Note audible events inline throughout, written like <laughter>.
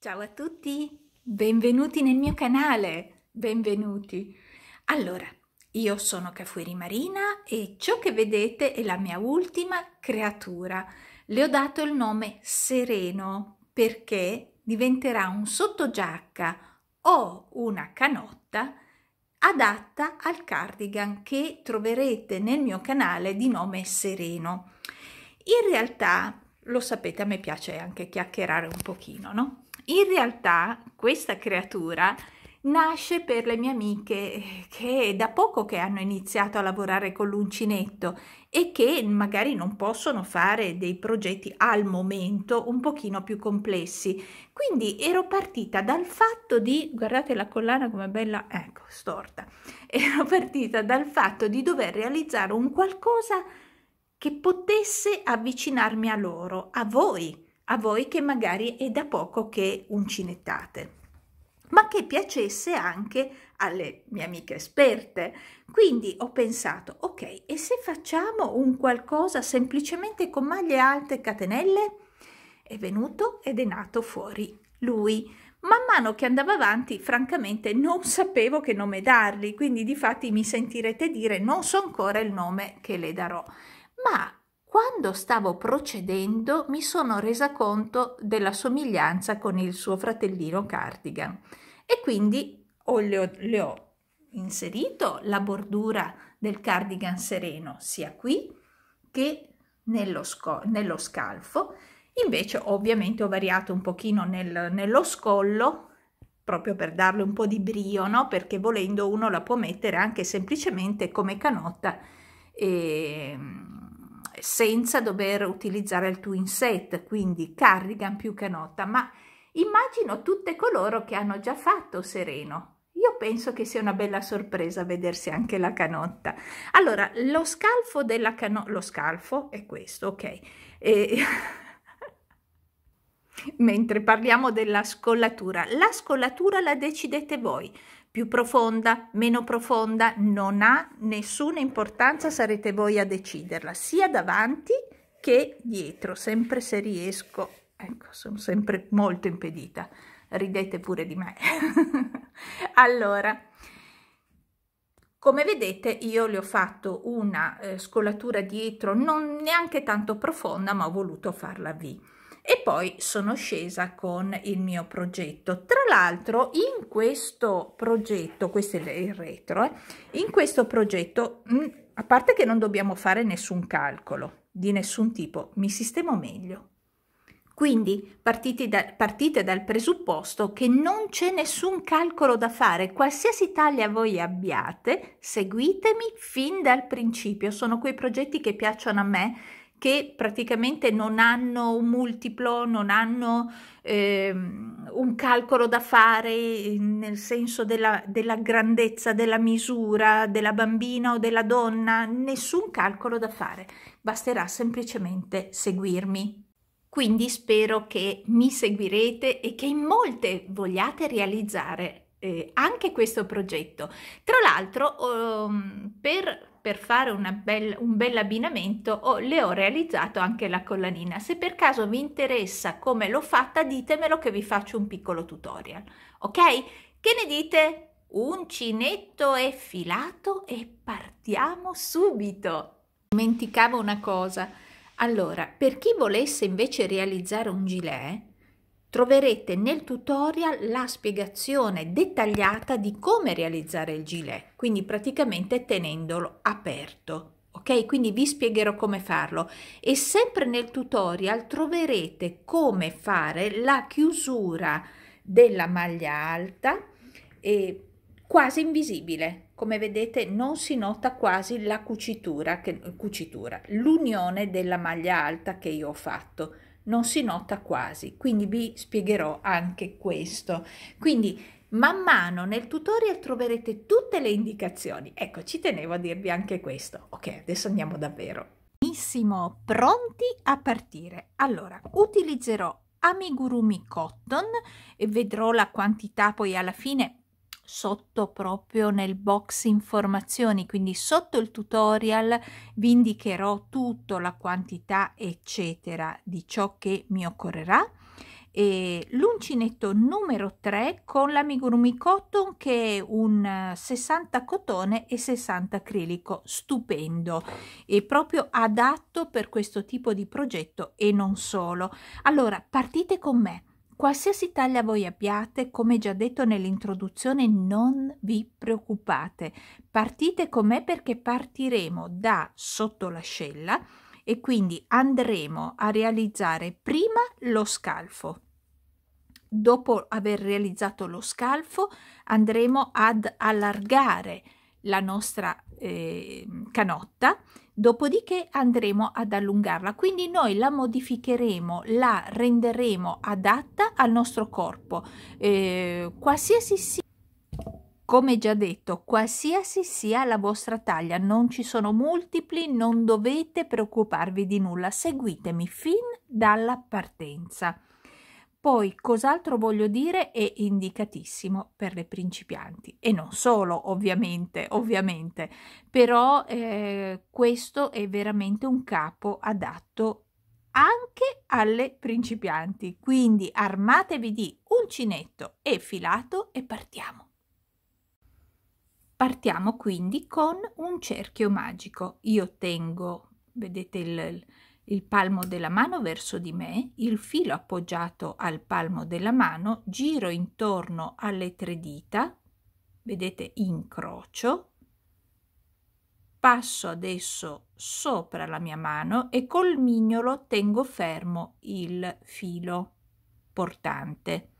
Ciao a tutti, benvenuti nel mio canale, benvenuti. Allora, io sono Cafueri Marina e ciò che vedete è la mia ultima creatura. Le ho dato il nome Sereno perché diventerà un sottogiacca o una canotta adatta al cardigan che troverete nel mio canale di nome Sereno. In realtà, lo sapete, a me piace anche chiacchierare un pochino, no? In realtà questa creatura nasce per le mie amiche che da poco che hanno iniziato a lavorare con l'uncinetto e che magari non possono fare dei progetti al momento un pochino più complessi. Quindi ero partita dal fatto di, guardate la collana come bella, ecco, storta, <laughs> ero partita dal fatto di dover realizzare un qualcosa che potesse avvicinarmi a loro, a voi, a voi che magari è da poco che uncinettate ma che piacesse anche alle mie amiche esperte. Quindi ho pensato, ok, e se facciamo un qualcosa semplicemente con maglie alte e catenelle? È venuto ed è nato fuori lui. Man mano che andavo avanti, francamente, non sapevo che nome dargli, quindi di fatti mi sentirete dire non so ancora il nome che le darò. Ma quando stavo procedendo mi sono resa conto della somiglianza con il suo fratellino Cardigan e quindi ho, le, ho, le ho inserito la bordura del cardigan sereno sia qui che nello, sco- nello scalfo. Invece ovviamente ho variato un pochino nel, nello scollo proprio per darle un po' di brio, no? perché volendo uno la può mettere anche semplicemente come canotta. E ehm, senza dover utilizzare il twin set, quindi cardigan più canotta, ma immagino tutte coloro che hanno già fatto sereno. Io penso che sia una bella sorpresa vedersi anche la canotta. Allora, lo scalfo della canotta, lo scalfo è questo, ok. E... <laughs> Mentre parliamo della scollatura, la scollatura la decidete voi più profonda, meno profonda, non ha nessuna importanza, sarete voi a deciderla, sia davanti che dietro, sempre se riesco, ecco, sono sempre molto impedita, ridete pure di me. <laughs> allora, come vedete io le ho fatto una eh, scolatura dietro non neanche tanto profonda, ma ho voluto farla V e poi sono scesa con il mio progetto tra l'altro in questo progetto questo è il retro eh, in questo progetto mh, mm, a parte che non dobbiamo fare nessun calcolo di nessun tipo mi sistemo meglio quindi da, partite dal presupposto che non c'è nessun calcolo da fare, qualsiasi taglia voi abbiate, seguitemi fin dal principio, sono quei progetti che piacciono a me che praticamente non hanno un multiplo, non hanno eh, un calcolo da fare nel senso della, della grandezza, della misura della bambina o della donna, nessun calcolo da fare, basterà semplicemente seguirmi. Quindi spero che mi seguirete e che in molte vogliate realizzare eh, anche questo progetto. Tra l'altro, um, per per fare bella, un bel abbinamento ho, le ho realizzato anche la collanina. Se per caso vi interessa come l'ho fatta ditemelo che vi faccio un piccolo tutorial, ok? Che ne dite? Uncinetto e filato e partiamo subito! Dimenticavo una cosa, allora per chi volesse invece realizzare un gilet troverete nel tutorial la spiegazione dettagliata di come realizzare il gilet, quindi praticamente tenendolo aperto. Ok, quindi vi spiegherò come farlo e sempre nel tutorial troverete come fare la chiusura della maglia alta e quasi invisibile. Come vedete non si nota quasi la cucitura, che, l'unione della maglia alta che io ho fatto non si nota quasi, quindi vi spiegherò anche questo. Quindi man mano nel tutorial troverete tutte le indicazioni. Ecco, ci tenevo a dirvi anche questo. Ok, adesso andiamo davvero. Benissimo, pronti a partire. Allora, utilizzerò amigurumi cotton e vedrò la quantità poi alla fine sotto proprio nel box informazioni quindi sotto il tutorial vi indicherò tutto la quantità eccetera di ciò che mi occorrerà e l'uncinetto numero 3 con l'amigurumi cotton che è un 60 eh, cotone e 60 acrilico stupendo e proprio adatto per questo tipo di progetto e non solo allora partite con me Qualsiasi taglia voi abbiate, come già detto nell'introduzione, non vi preoccupate. Partite con me perché partiremo da sotto l'ascella e quindi andremo a realizzare prima lo scalfo. Dopo aver realizzato lo scalfo andremo ad allargare la nostra eh, canotta dopodiché andremo ad allungarla quindi noi la modificheremo la renderemo adatta al nostro corpo eh, qualsiasi sia come già detto, qualsiasi sia la vostra taglia, non ci sono multipli, non dovete preoccuparvi di nulla, seguitemi fin dalla partenza. Poi cos'altro voglio dire è indicatissimo per le principianti e non solo ovviamente, ovviamente, però eh, questo è veramente un capo adatto anche alle principianti. Quindi armatevi di uncinetto e filato e partiamo. Partiamo quindi con un cerchio magico. Io tengo, vedete il, il palmo della mano verso di me, il filo appoggiato al palmo della mano, giro intorno alle tre dita, vedete incrocio, passo adesso sopra la mia mano e col mignolo tengo fermo il filo portante,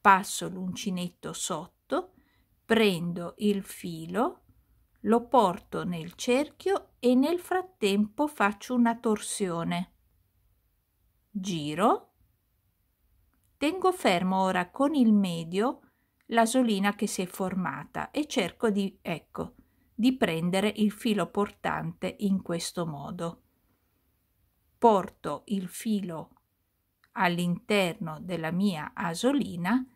passo l'uncinetto sotto, prendo il filo, lo porto nel cerchio e nel frattempo faccio una torsione giro tengo fermo ora con il medio l'asolina che si è formata e cerco di ecco di prendere il filo portante in questo modo porto il filo all'interno della mia asolina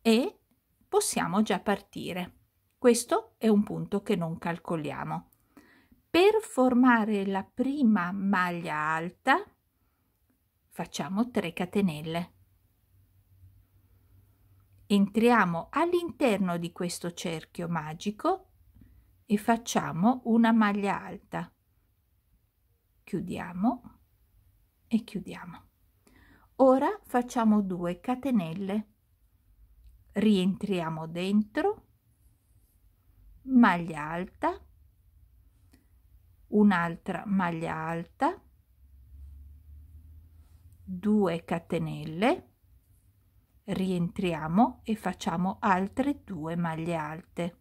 e possiamo già partire questo è un punto che non calcoliamo. Per formare la prima maglia alta facciamo 3 catenelle. Entriamo all'interno di questo cerchio magico e facciamo una maglia alta. Chiudiamo e chiudiamo. Ora facciamo 2 catenelle. Rientriamo dentro maglia alta, un'altra maglia alta, 2 catenelle, rientriamo e facciamo altre due maglie alte.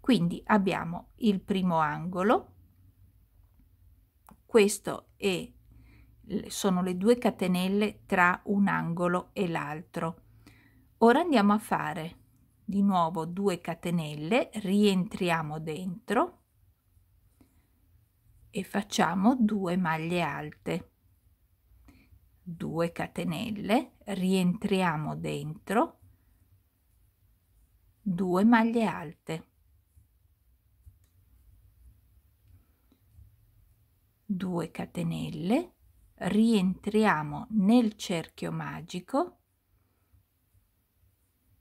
Quindi abbiamo il primo angolo, questo è sono le due catenelle tra un angolo e l'altro ora andiamo a fare di nuovo 2 catenelle rientriamo dentro e facciamo 2 maglie alte 2 catenelle rientriamo dentro 2 maglie alte 2 catenelle rientriamo nel cerchio magico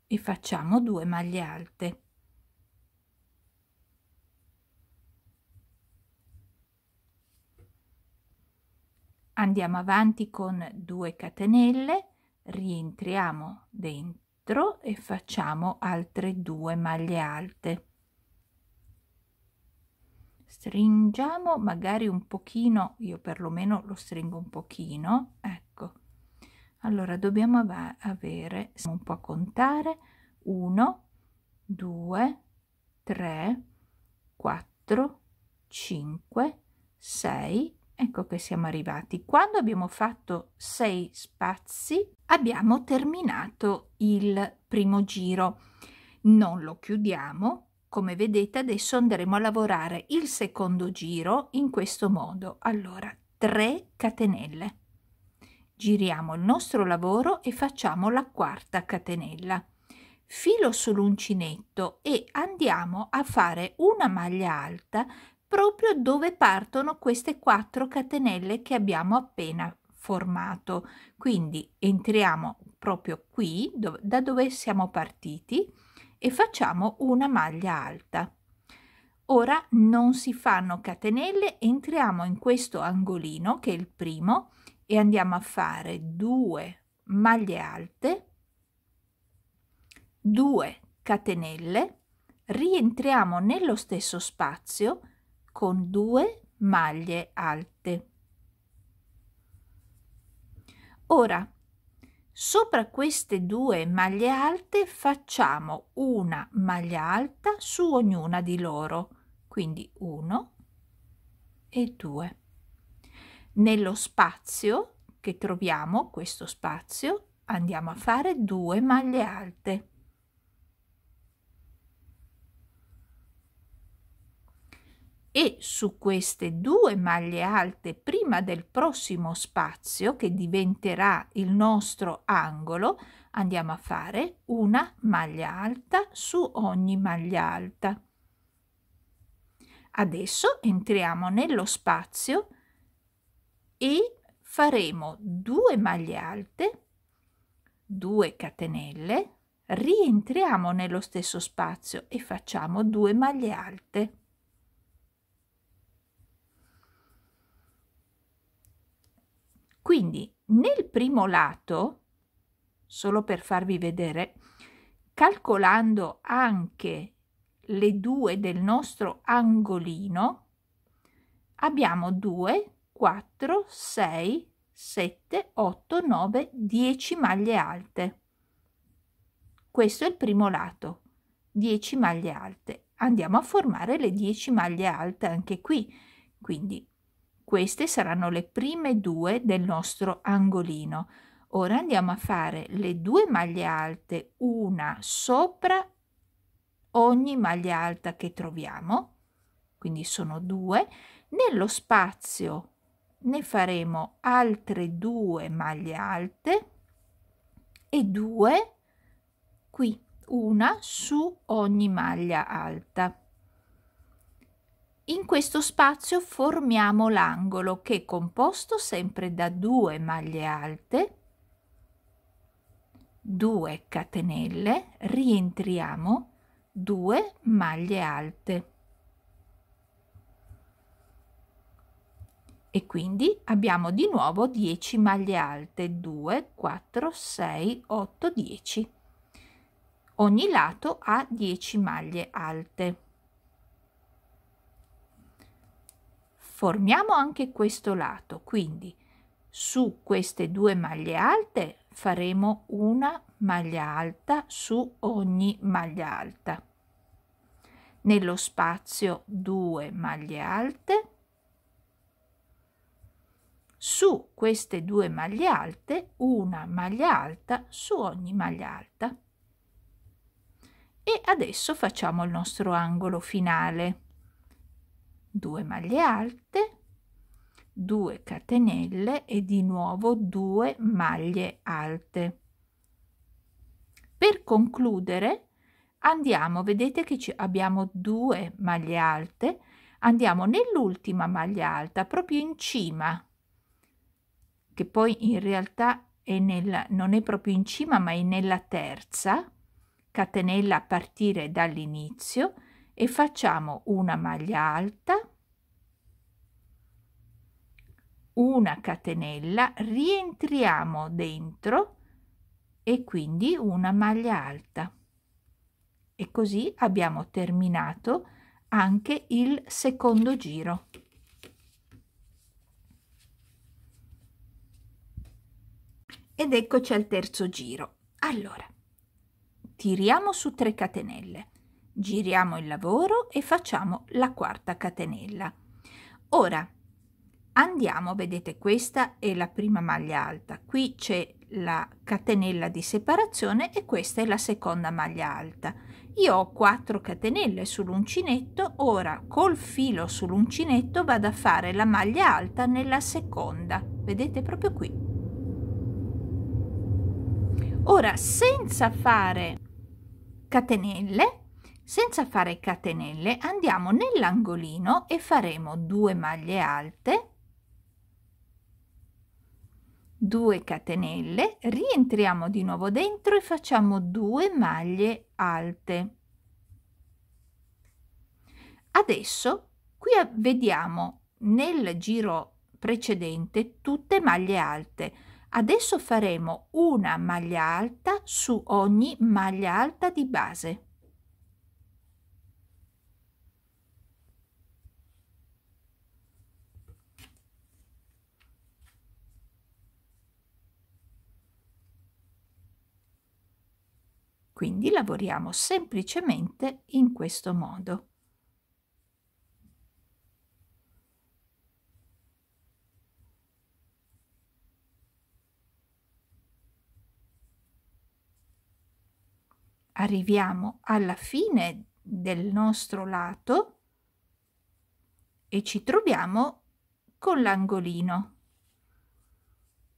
e facciamo due maglie alte andiamo avanti con 2 catenelle rientriamo dentro e facciamo altre due maglie alte stringiamo magari un pochino io perlomeno lo stringo un pochino ecco allora dobbiamo avere un po' a contare 1 2 3 4 5 6 ecco che siamo arrivati quando abbiamo fatto 6 spazi abbiamo terminato il primo giro non lo chiudiamo come vedete adesso andremo a lavorare il secondo giro in questo modo. Allora, 3 catenelle. Giriamo il nostro lavoro e facciamo la quarta catenella. Filo sull'uncinetto e andiamo a fare una maglia alta proprio dove partono queste 4 catenelle che abbiamo appena formato. Quindi entriamo proprio qui, do da dove siamo partiti, e facciamo una maglia alta. Ora non si fanno catenelle, entriamo in questo angolino che è il primo e andiamo a fare 2 maglie alte, 2 catenelle, rientriamo nello stesso spazio con 2 maglie alte. Ora Sopra queste due maglie alte facciamo una maglia alta su ognuna di loro, quindi 1 e 2. Nello spazio che troviamo, questo spazio, andiamo a fare due maglie alte. e su queste due maglie alte prima del prossimo spazio che diventerà il nostro angolo andiamo a fare una maglia alta su ogni maglia alta adesso entriamo nello spazio e faremo due maglie alte 2 catenelle rientriamo nello stesso spazio e facciamo due maglie alte Quindi nel primo lato, solo per farvi vedere, calcolando anche le due del nostro angolino, abbiamo 2, 4, 6, 7, 8, 9, 10 maglie alte. Questo è il primo lato, 10 maglie alte. Andiamo a formare le 10 maglie alte anche qui. Quindi queste saranno le prime due del nostro angolino. Ora andiamo a fare le due maglie alte, una sopra ogni maglia alta che troviamo, quindi sono due, nello spazio ne faremo altre due maglie alte e due qui, una su ogni maglia alta. In questo spazio formiamo l'angolo che è composto sempre da due maglie alte, due catenelle, rientriamo, due maglie alte. E quindi abbiamo di nuovo 10 maglie alte, 2, 4, 6, 8, 10. Ogni lato ha 10 maglie alte. formiamo anche questo lato quindi su queste due maglie alte faremo una maglia alta su ogni maglia alta nello spazio 2 maglie alte su queste due maglie alte una maglia alta su ogni maglia alta e adesso facciamo il nostro angolo finale 2 maglie alte 2 catenelle e di nuovo 2 maglie alte per concludere andiamo vedete che abbiamo 2 maglie alte andiamo nell'ultima maglia alta proprio in cima che poi in realtà è nella, non è proprio in cima ma è nella terza catenella a partire dall'inizio e facciamo una maglia alta, una catenella, rientriamo dentro e quindi una maglia alta. E così abbiamo terminato anche il secondo giro. Ed eccoci al terzo giro. Allora, tiriamo su 3 catenelle Giriamo il lavoro e facciamo la quarta catenella. Ora andiamo, vedete questa è la prima maglia alta, qui c'è la catenella di separazione e questa è la seconda maglia alta. Io ho 4 catenelle sull'uncinetto, ora col filo sull'uncinetto vado a fare la maglia alta nella seconda, vedete proprio qui. Ora senza fare catenelle senza fare catenelle andiamo nell'angolino e faremo 2 maglie alte, 2 catenelle, rientriamo di nuovo dentro e facciamo 2 maglie alte. Adesso qui vediamo nel giro precedente tutte maglie alte. Adesso faremo una maglia alta su ogni maglia alta di base. Quindi lavoriamo semplicemente in questo modo. Arriviamo alla fine del nostro lato e ci troviamo con l'angolino.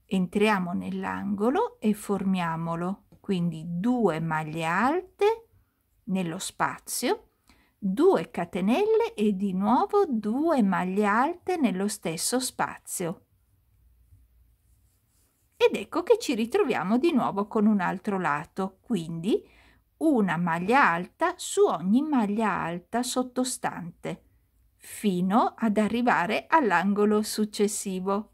Entriamo nell'angolo e formiamolo quindi 2 maglie alte nello spazio 2 catenelle e di nuovo 2 maglie alte nello stesso spazio ed ecco che ci ritroviamo di nuovo con un altro lato quindi una maglia alta su ogni maglia alta sottostante fino ad arrivare all'angolo successivo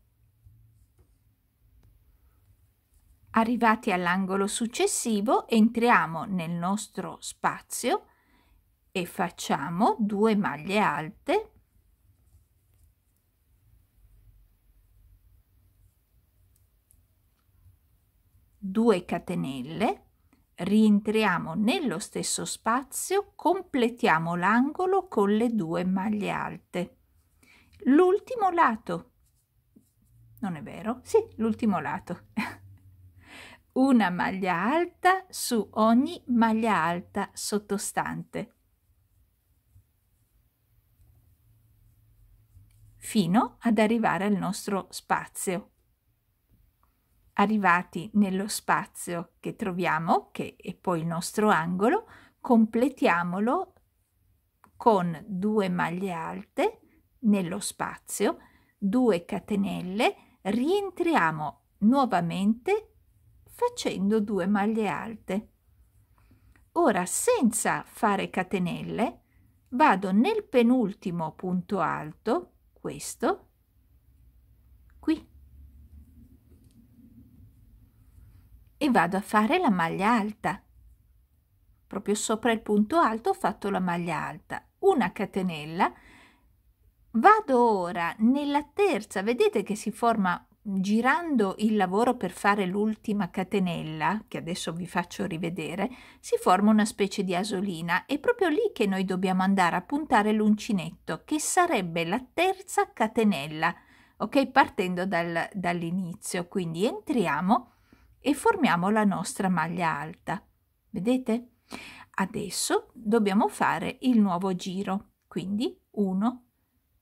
Arrivati all'angolo successivo entriamo nel nostro spazio e facciamo due maglie alte due catenelle rientriamo nello stesso spazio completiamo l'angolo con le due maglie alte l'ultimo lato non è vero? sì, l'ultimo lato <laughs> una maglia alta su ogni maglia alta sottostante fino ad arrivare al nostro spazio. Arrivati nello spazio che troviamo, che è poi il nostro angolo, completiamolo con due maglie alte nello spazio, due catenelle, rientriamo nuovamente facendo due maglie alte. Ora senza fare catenelle vado nel penultimo punto alto, questo, qui, e vado a fare la maglia alta. Proprio sopra il punto alto ho fatto la maglia alta, una catenella, vado ora nella terza, vedete che si forma girando il lavoro per fare l'ultima catenella, che adesso vi faccio rivedere, si forma una specie di asolina. È proprio lì che noi dobbiamo andare a puntare l'uncinetto, che sarebbe la terza catenella, ok? Partendo dal, dall'inizio. Quindi entriamo e formiamo la nostra maglia alta. Vedete? Adesso dobbiamo fare il nuovo giro. Quindi 1,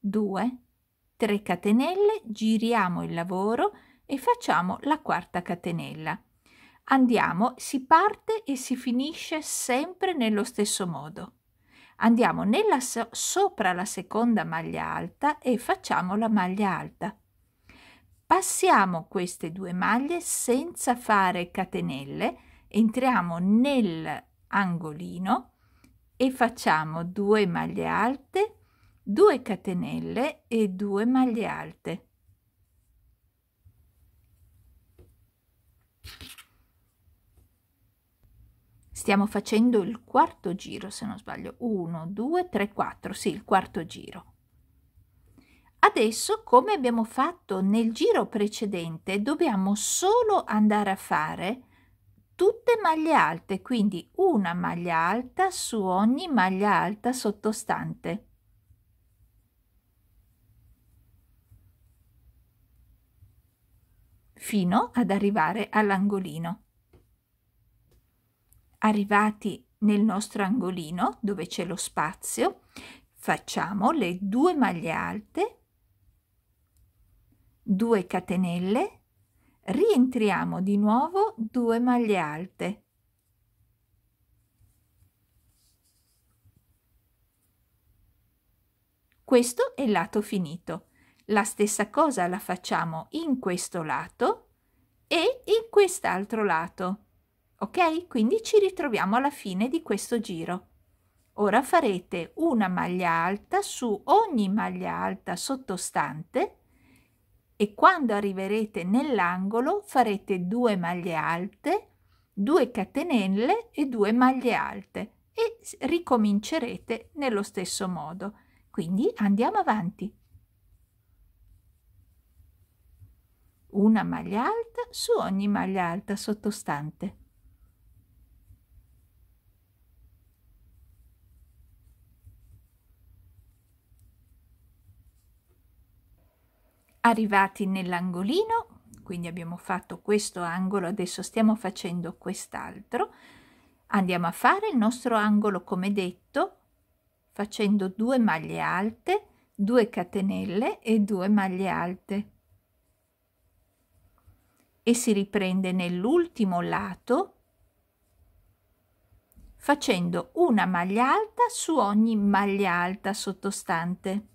2, 3. 3 catenelle, giriamo il lavoro e facciamo la quarta catenella. Andiamo, si parte e si finisce sempre nello stesso modo. Andiamo nella, sopra la seconda maglia alta e facciamo la maglia alta. Passiamo queste due maglie senza fare catenelle, entriamo nell'angolino e facciamo due maglie alte, 2 catenelle e 2 maglie alte stiamo facendo il quarto giro se non sbaglio 1 2 3 4 sì il quarto giro adesso come abbiamo fatto nel giro precedente dobbiamo solo andare a fare tutte maglie alte quindi una maglia alta su ogni maglia alta sottostante fino ad arrivare all'angolino. Arrivati nel nostro angolino dove c'è lo spazio, facciamo le due maglie alte, 2 catenelle, rientriamo di nuovo 2 maglie alte. Questo è il lato finito. La stessa cosa la facciamo in questo lato e in quest'altro lato. Ok? Quindi ci ritroviamo alla fine di questo giro. Ora farete una maglia alta su ogni maglia alta sottostante e quando arriverete nell'angolo farete due maglie alte, due catenelle e due maglie alte e ricomincerete nello stesso modo. Quindi andiamo avanti. una maglia alta su ogni maglia alta sottostante. Arrivati nell'angolino, quindi abbiamo fatto questo angolo, adesso stiamo facendo quest'altro, andiamo a fare il nostro angolo come detto facendo due maglie alte, 2 catenelle e 2 maglie alte e si riprende nell'ultimo lato facendo una maglia alta su ogni maglia alta sottostante.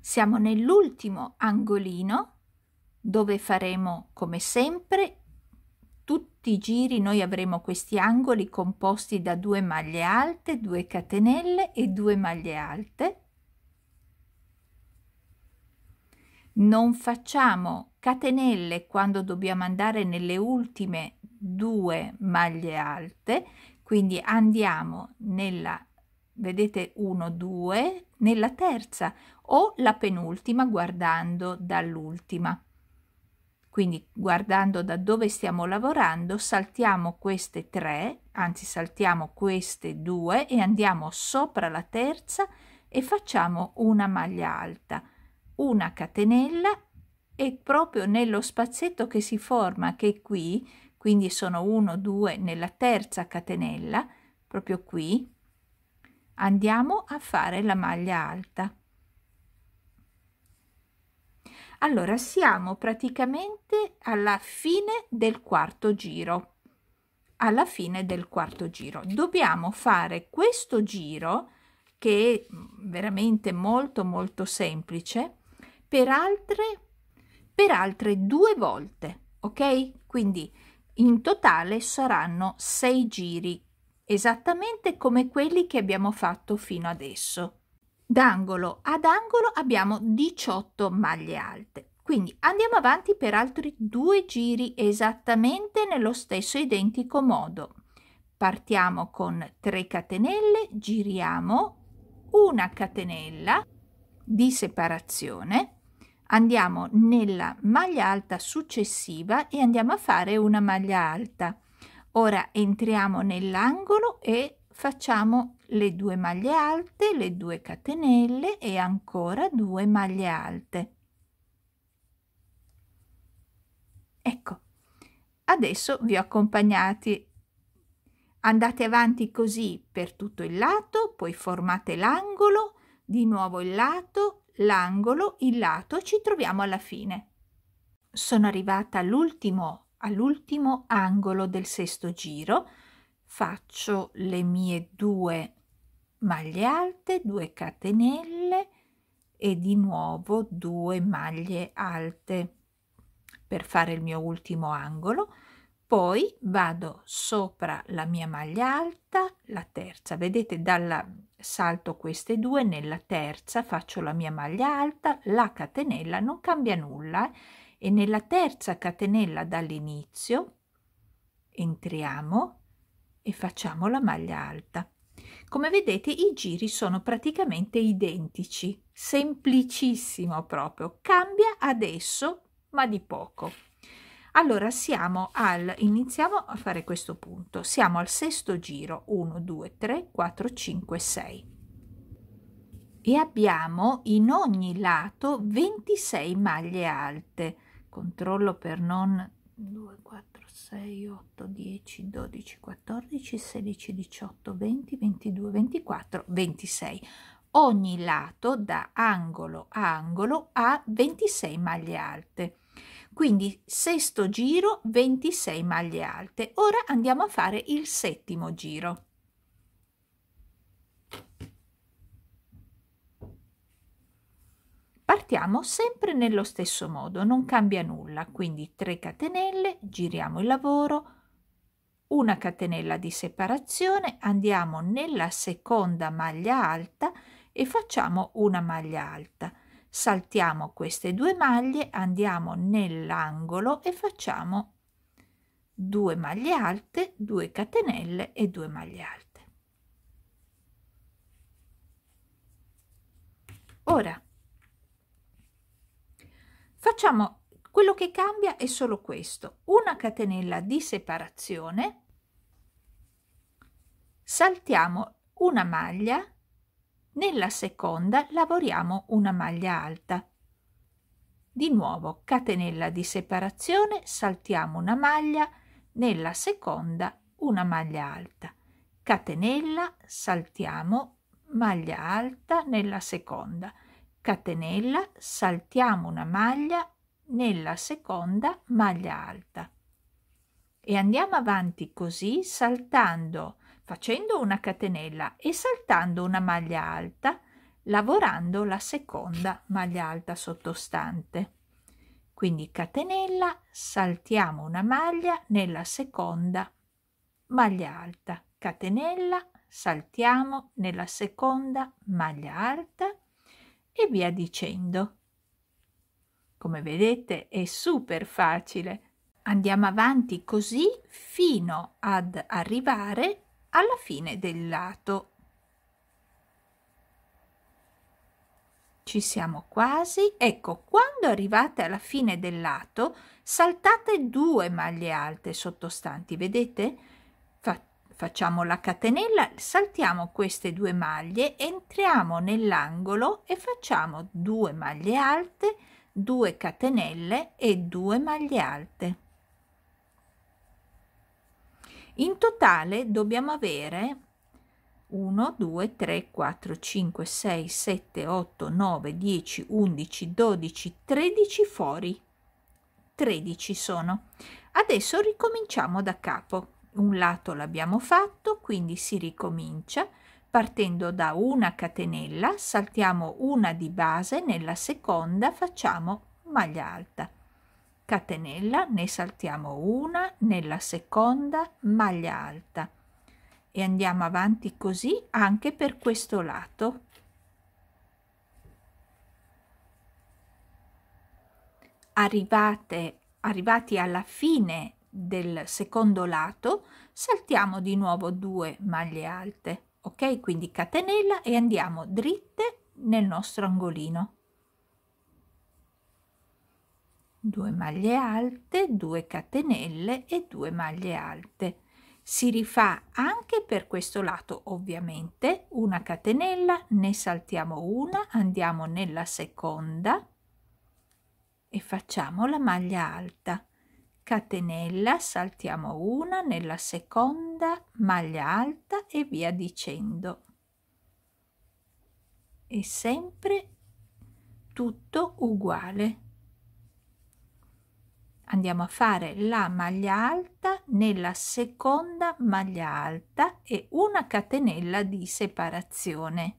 Siamo nell'ultimo angolino dove faremo come sempre tutti i giri noi avremo questi angoli composti da due maglie alte, due catenelle e due maglie alte. Non facciamo catenelle quando dobbiamo andare nelle ultime due maglie alte, quindi andiamo nella vedete 1 2 nella terza o la penultima guardando dall'ultima quindi guardando da dove stiamo lavorando saltiamo queste tre, anzi saltiamo queste due e andiamo sopra la terza e facciamo una maglia alta, una catenella e proprio nello spazietto che si forma che è qui, quindi sono 1, 2 nella terza catenella, proprio qui, andiamo a fare la maglia alta allora siamo praticamente alla fine del quarto giro alla fine del quarto giro dobbiamo fare questo giro che è mm, veramente molto molto semplice per altre per altre due volte ok quindi in totale saranno sei giri esattamente come quelli che abbiamo fatto fino adesso d'angolo ad angolo abbiamo 18 maglie alte. Quindi andiamo avanti per altri due giri esattamente nello stesso identico modo. Partiamo con 3 catenelle, giriamo una catenella di separazione, andiamo nella maglia alta successiva e andiamo a fare una maglia alta. Ora entriamo nell'angolo e facciamo le due maglie alte le due catenelle e ancora due maglie alte ecco adesso vi ho accompagnati andate avanti così per tutto il lato poi formate l'angolo di nuovo il lato l'angolo il lato ci troviamo alla fine sono arrivata all'ultimo all'ultimo angolo del sesto giro faccio le mie due maglie alte 2 catenelle e di nuovo 2 maglie alte per fare il mio ultimo angolo poi vado sopra la mia maglia alta la terza vedete dalla salto queste due nella terza faccio la mia maglia alta la catenella non cambia nulla eh. e nella terza catenella dall'inizio entriamo e facciamo la maglia alta come vedete i giri sono praticamente identici semplicissimo proprio cambia adesso ma di poco allora siamo al iniziamo a fare questo punto siamo al sesto giro 1 2 3 4 5 6 e abbiamo in ogni lato 26 maglie alte controllo per non 2 4 6, 8, 10, 12, 14, 16, 18, 20, 22, 24, 26. Ogni lato da angolo a angolo ha 26 maglie alte. Quindi sesto giro 26 maglie alte. Ora andiamo a fare il settimo giro. Partiamo sempre nello stesso modo, non cambia nulla, quindi 3 catenelle, giriamo il lavoro, una catenella di separazione, andiamo nella seconda maglia alta e facciamo una maglia alta. Saltiamo queste due maglie, andiamo nell'angolo e facciamo 2 maglie alte, 2 catenelle e 2 maglie alte. Ora Facciamo quello che cambia è solo questo, una catenella di separazione, saltiamo una maglia, nella seconda lavoriamo una maglia alta. Di nuovo catenella di separazione, saltiamo una maglia, nella seconda una maglia alta. Catenella, saltiamo, maglia alta nella seconda catenella, saltiamo una maglia nella seconda maglia alta e andiamo avanti così saltando facendo una catenella e saltando una maglia alta lavorando la seconda maglia alta sottostante quindi catenella saltiamo una maglia nella seconda maglia alta catenella saltiamo nella seconda maglia alta e via dicendo. Come vedete è super facile. Andiamo avanti così fino ad arrivare alla fine del lato. Ci siamo quasi. Ecco, quando arrivate alla fine del lato, saltate due maglie alte sottostanti, vedete? facciamo la catenella saltiamo queste due maglie entriamo nell'angolo e facciamo 2 maglie alte 2 catenelle e 2 maglie alte in totale dobbiamo avere 1 2 3 4 5 6 7 8 9 10 11 12 13 fori 13 sono adesso ricominciamo da capo un lato l'abbiamo fatto quindi si ricomincia partendo da una catenella saltiamo una di base nella seconda facciamo maglia alta catenella ne saltiamo una nella seconda maglia alta e andiamo avanti così anche per questo lato arrivate arrivati alla fine del secondo lato saltiamo di nuovo due maglie alte ok quindi catenella e andiamo dritte nel nostro angolino 2 maglie alte 2 catenelle e 2 maglie alte si rifà anche per questo lato ovviamente una catenella ne saltiamo una andiamo nella seconda e facciamo la maglia alta catenella saltiamo una nella seconda maglia alta e via dicendo e sempre tutto uguale andiamo a fare la maglia alta nella seconda maglia alta e una catenella di separazione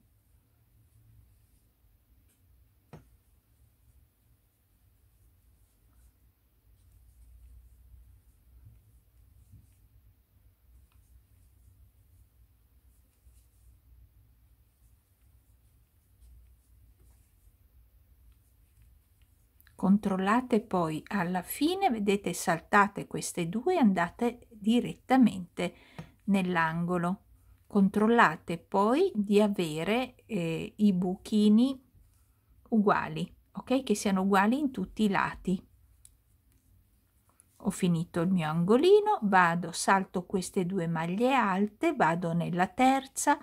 controllate poi alla fine vedete saltate queste due andate direttamente nell'angolo controllate poi di avere eh, i buchini uguali ok che siano uguali in tutti i lati ho finito il mio angolino vado salto queste due maglie alte vado nella terza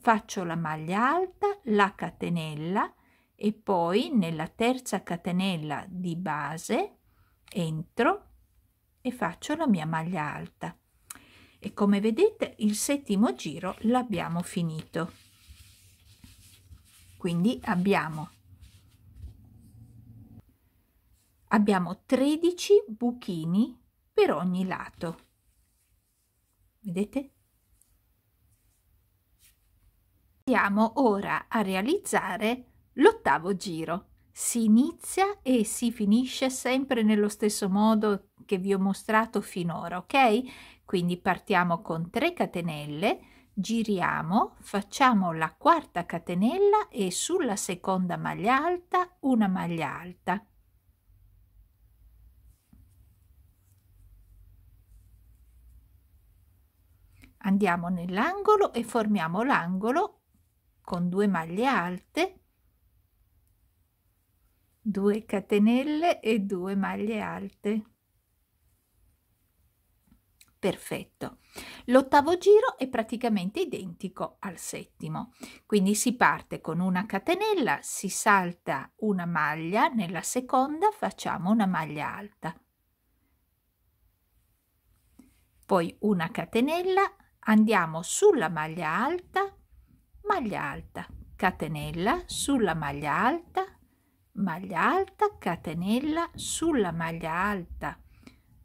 faccio la maglia alta la catenella e poi nella terza catenella di base entro e faccio la mia maglia alta e come vedete il settimo giro l'abbiamo finito quindi abbiamo abbiamo 13 buchini per ogni lato vedete andiamo ora a realizzare L'ottavo giro. Si inizia e si finisce sempre nello stesso modo che vi ho mostrato finora, ok? Quindi partiamo con 3 catenelle, giriamo, facciamo la quarta catenella e sulla seconda maglia alta una maglia alta. Andiamo nell'angolo e formiamo l'angolo con 2 maglie alte 2 catenelle e 2 maglie alte perfetto l'ottavo giro è praticamente identico al settimo quindi si parte con una catenella si salta una maglia nella seconda facciamo una maglia alta poi una catenella andiamo sulla maglia alta maglia alta catenella sulla maglia alta maglia alta catenella sulla maglia alta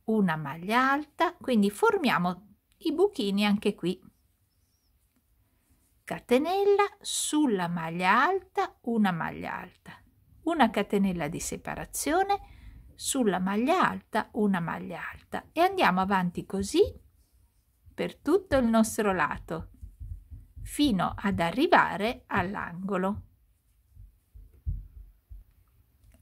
una maglia alta quindi formiamo i buchini anche qui catenella sulla maglia alta una maglia alta una catenella di separazione sulla maglia alta una maglia alta e andiamo avanti così per tutto il nostro lato fino ad arrivare all'angolo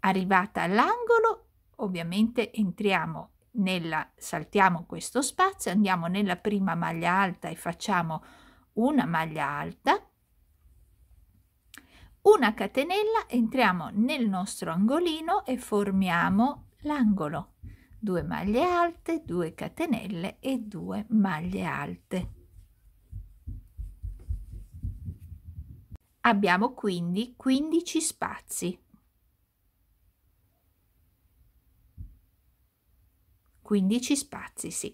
Arrivata all'angolo, ovviamente entriamo nella, saltiamo questo spazio, andiamo nella prima maglia alta e facciamo una maglia alta, una catenella, entriamo nel nostro angolino e formiamo l'angolo. 2 maglie alte, 2 catenelle e 2 maglie alte. Abbiamo quindi 15 spazi. 15 spazi sì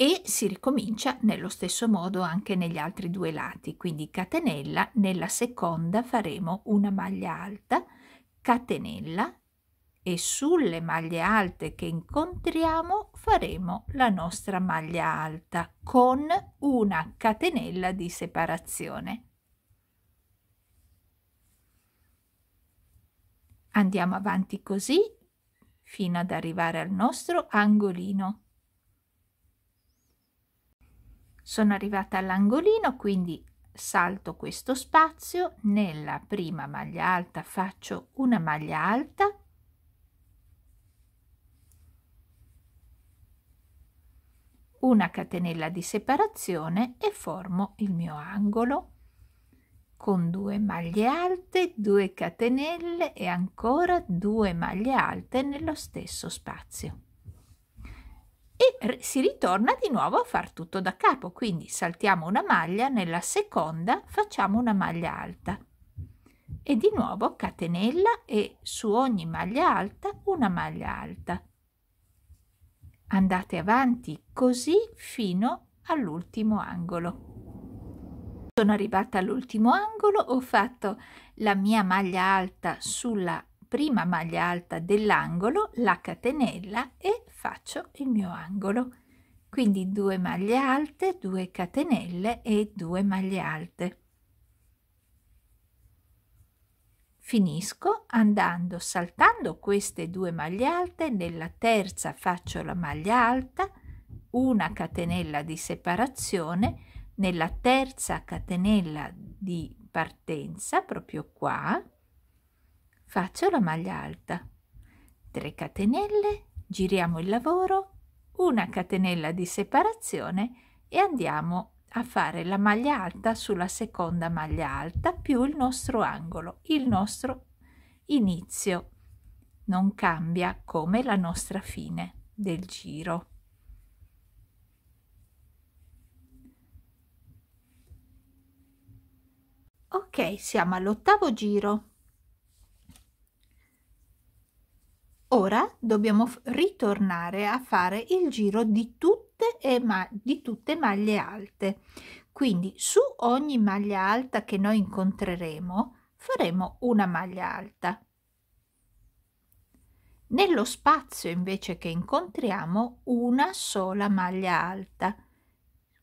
e si ricomincia nello stesso modo anche negli altri due lati quindi catenella nella seconda faremo una maglia alta catenella e sulle maglie alte che incontriamo faremo la nostra maglia alta con una catenella di separazione andiamo avanti così fino ad arrivare al nostro angolino. Sono arrivata all'angolino, quindi salto questo spazio, nella prima maglia alta faccio una maglia alta, una catenella di separazione e formo il mio angolo con due maglie alte, due catenelle e ancora due maglie alte nello stesso spazio. E si ritorna di nuovo a far tutto da capo, quindi saltiamo una maglia, nella seconda facciamo una maglia alta e di nuovo catenella e su ogni maglia alta una maglia alta. Andate avanti così fino all'ultimo angolo. Sono arrivata all'ultimo angolo, ho fatto la mia maglia alta sulla prima maglia alta dell'angolo, la catenella e faccio il mio angolo. Quindi due maglie alte, due catenelle e due maglie alte. Finisco andando saltando queste due maglie alte, nella terza faccio la maglia alta, una catenella di separazione nella terza catenella di partenza, proprio qua, faccio la maglia alta. 3 catenelle, giriamo il lavoro, una catenella di separazione e andiamo a fare la maglia alta sulla seconda maglia alta più il nostro angolo, il nostro inizio. Non cambia come la nostra fine del giro. ok siamo all'ottavo giro ora dobbiamo ritornare a fare il giro di tutte e ma di tutte maglie alte quindi su ogni maglia alta che noi incontreremo faremo una maglia alta nello spazio invece che incontriamo una sola maglia alta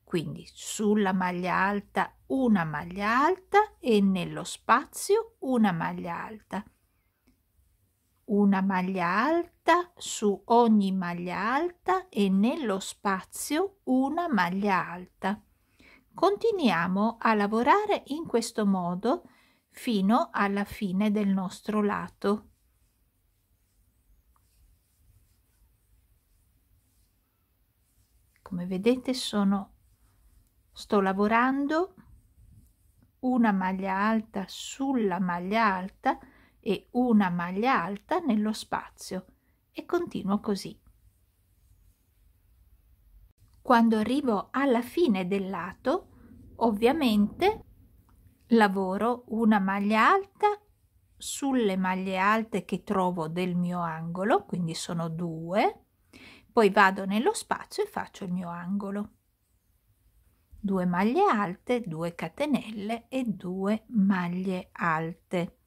quindi sulla maglia alta una maglia alta e nello spazio una maglia alta. Una maglia alta su ogni maglia alta e nello spazio una maglia alta. Continuiamo a lavorare in questo modo fino alla fine del nostro lato. Come vedete sono sto lavorando una maglia alta sulla maglia alta e una maglia alta nello spazio e continuo così. Quando arrivo alla fine del lato, ovviamente lavoro una maglia alta sulle maglie alte che trovo del mio angolo, quindi sono due, poi vado nello spazio e faccio il mio angolo. 2 maglie alte 2 catenelle e 2 maglie alte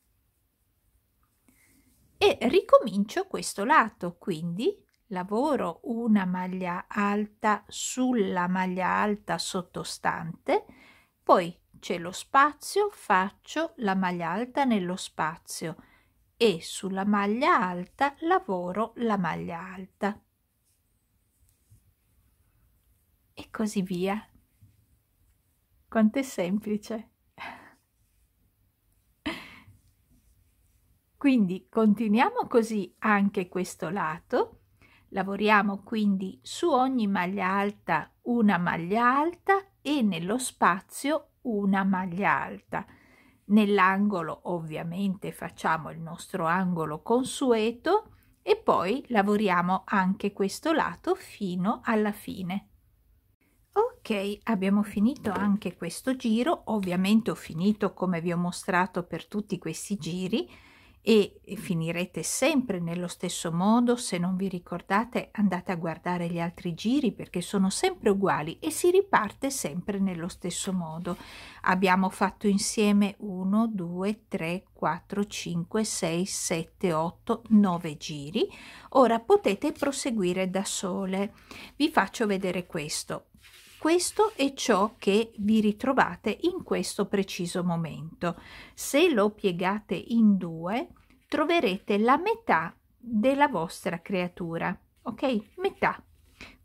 e ricomincio questo lato quindi lavoro una maglia alta sulla maglia alta sottostante poi c'è lo spazio faccio la maglia alta nello spazio e sulla maglia alta lavoro la maglia alta e così via quanto è semplice. Quindi continuiamo così anche questo lato. Lavoriamo quindi su ogni maglia alta una maglia alta e nello spazio una maglia alta. Nell'angolo ovviamente facciamo il nostro angolo consueto e poi lavoriamo anche questo lato fino alla fine ok abbiamo finito anche questo giro ovviamente ho finito come vi ho mostrato per tutti questi giri e finirete sempre nello stesso modo se non vi ricordate andate a guardare gli altri giri perché sono sempre uguali e si riparte sempre nello stesso modo abbiamo fatto insieme 1 2 3 4 5 6 7 8 9 giri ora potete proseguire da sole vi faccio vedere questo questo è ciò che vi ritrovate in questo preciso momento. Se lo piegate in due, troverete la metà della vostra creatura, ok? Metà.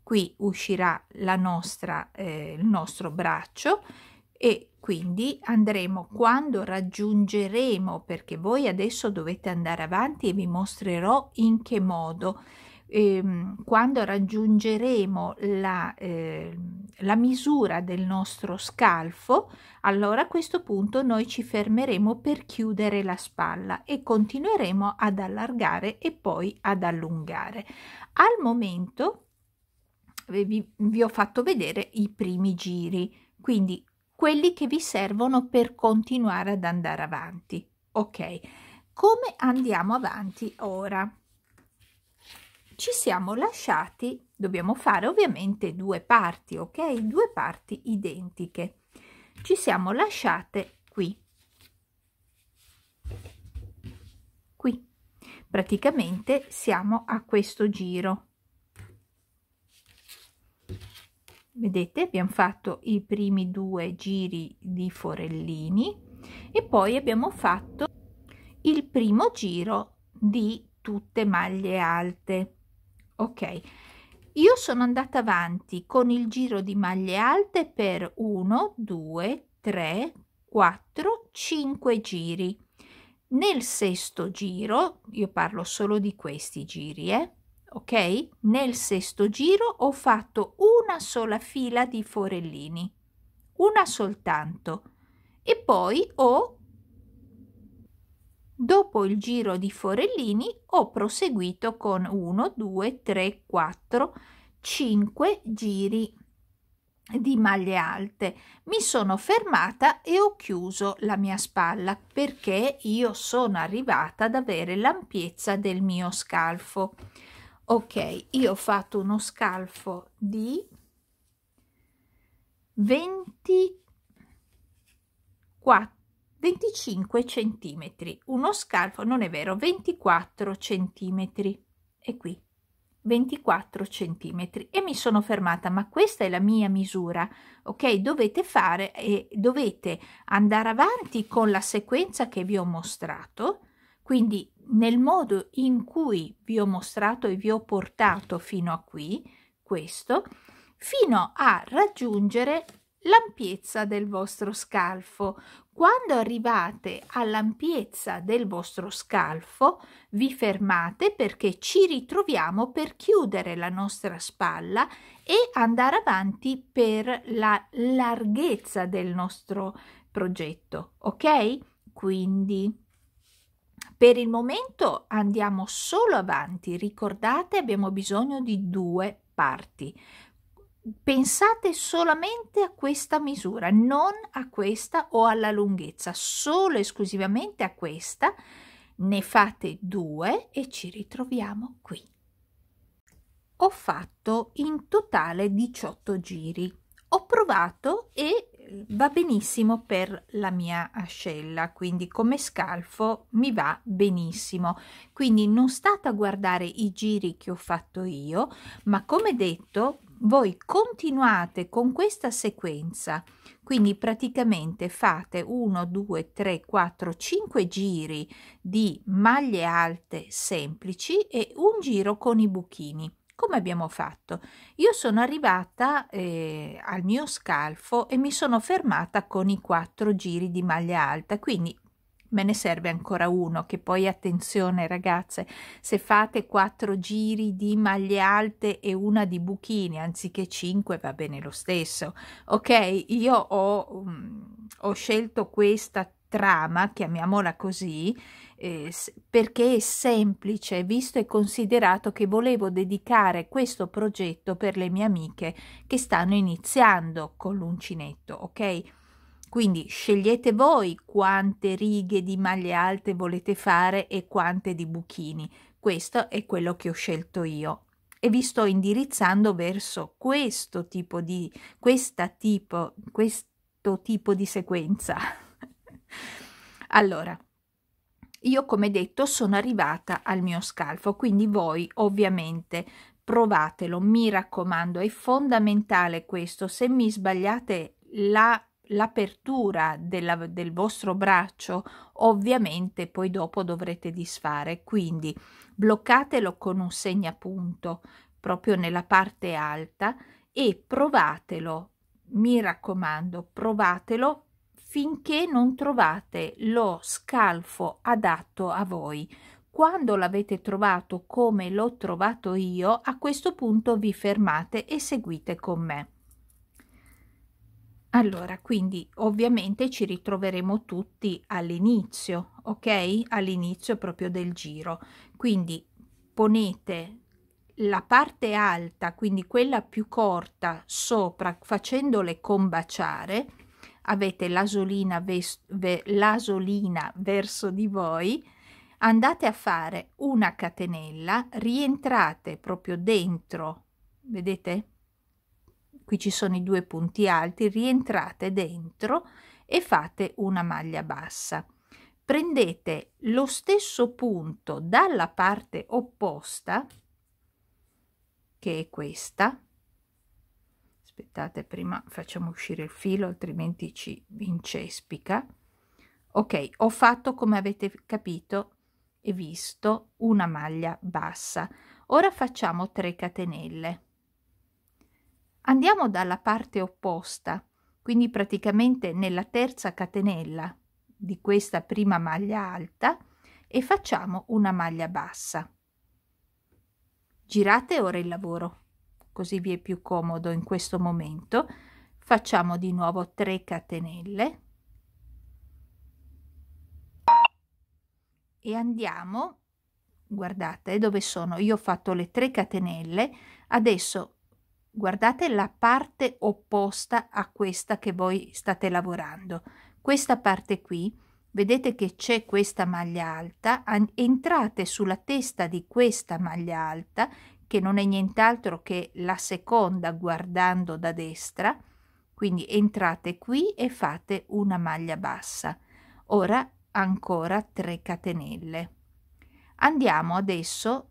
Qui uscirà la nostra, eh, il nostro braccio e quindi andremo quando raggiungeremo, perché voi adesso dovete andare avanti e vi mostrerò in che modo ehm, quando raggiungeremo la, eh, la misura del nostro scalfo, allora a questo punto noi ci fermeremo per chiudere la spalla e continueremo ad allargare e poi ad allungare. Al momento eh, vi, vi ho fatto vedere i primi giri, quindi quelli che vi servono per continuare ad andare avanti. Ok, come andiamo avanti ora? ci siamo lasciati, dobbiamo fare ovviamente due parti, ok? Due parti identiche. Ci siamo lasciate qui. Qui. Praticamente siamo a questo giro. Vedete, abbiamo fatto i primi due giri di forellini e poi abbiamo fatto il primo giro di tutte maglie alte ok io sono andata avanti con il giro di maglie alte per 1 2 3 4 5 giri nel sesto giro io parlo solo di questi giri eh ok nel sesto giro ho fatto una sola fila di forellini una soltanto e poi ho Dopo il giro di forellini ho proseguito con 1, 2, 3, 4, 5 giri di maglie alte. Mi sono fermata e ho chiuso la mia spalla perché io sono arrivata ad avere l'ampiezza del mio scalfo. Ok, io ho fatto uno scalfo di 24 25 centimetri uno scalfo non è vero 24 centimetri e qui 24 centimetri e mi sono fermata ma questa è la mia misura ok dovete fare e dovete andare avanti con la sequenza che vi ho mostrato quindi nel modo in cui vi ho mostrato e vi ho portato fino a qui questo fino a raggiungere l'ampiezza del vostro scalfo. Quando arrivate all'ampiezza del vostro scalfo, vi fermate perché ci ritroviamo per chiudere la nostra spalla e andare avanti per la larghezza del nostro progetto, ok? Quindi per il momento andiamo solo avanti, ricordate abbiamo bisogno di due parti pensate solamente a questa misura, non a questa o alla lunghezza, solo esclusivamente a questa, ne fate due e ci ritroviamo qui. Ho fatto in totale 18 giri, ho provato e eh, va benissimo per la mia ascella quindi come scalfo mi va benissimo quindi non state a guardare i giri che ho fatto io ma come detto voi continuate con questa sequenza, quindi praticamente fate 1, 2, 3, 4, 5 giri di maglie alte semplici e un giro con i buchini. Come abbiamo fatto? Io sono arrivata eh, al mio scalfo e mi sono fermata con i 4 giri di maglia alta, quindi me ne serve ancora uno che poi attenzione ragazze se fate quattro giri di maglie alte e una di buchini anziché 5 va bene lo stesso ok io ho, mm, ho scelto questa trama chiamiamola così eh, perché è semplice visto e considerato che volevo dedicare questo progetto per le mie amiche che stanno iniziando con l'uncinetto ok quindi scegliete voi quante righe di maglie alte volete fare e quante di buchini. Questo è quello che ho scelto io e vi sto indirizzando verso questo tipo di questa tipo questo tipo di sequenza. <laughs> allora, io come detto sono arrivata al mio scalfo, quindi voi ovviamente provatelo, mi raccomando, è fondamentale questo. Se mi sbagliate la l'apertura della, del vostro braccio ovviamente poi dopo dovrete disfare quindi bloccatelo con un segnapunto proprio nella parte alta e provatelo mi raccomando provatelo finché non trovate lo scalfo adatto a voi quando l'avete trovato come l'ho trovato io a questo punto vi fermate e seguite con me allora, quindi ovviamente ci ritroveremo tutti all'inizio, ok? All'inizio proprio del giro. Quindi ponete la parte alta, quindi quella più corta, sopra, facendole combaciare. Avete l'asolina, ve l'asolina verso di voi. Andate a fare una catenella, rientrate proprio dentro, vedete? qui ci sono i due punti alti rientrate dentro e fate una maglia bassa prendete lo stesso punto dalla parte opposta che è questa aspettate prima facciamo uscire il filo altrimenti ci incespica ok ho fatto come avete capito e visto una maglia bassa ora facciamo 3 catenelle Andiamo dalla parte opposta, quindi praticamente nella terza catenella di questa prima maglia alta e facciamo una maglia bassa. Girate ora il lavoro, così vi è più comodo in questo momento. Facciamo di nuovo 3 catenelle e andiamo guardate dove sono io ho fatto le 3 catenelle adesso guardate la parte opposta a questa che voi state lavorando. Questa parte qui, vedete che c'è questa maglia alta, entrate sulla testa di questa maglia alta, che non è nient'altro che la seconda guardando da destra, quindi entrate qui e fate una maglia bassa. Ora ancora 3 catenelle. Andiamo adesso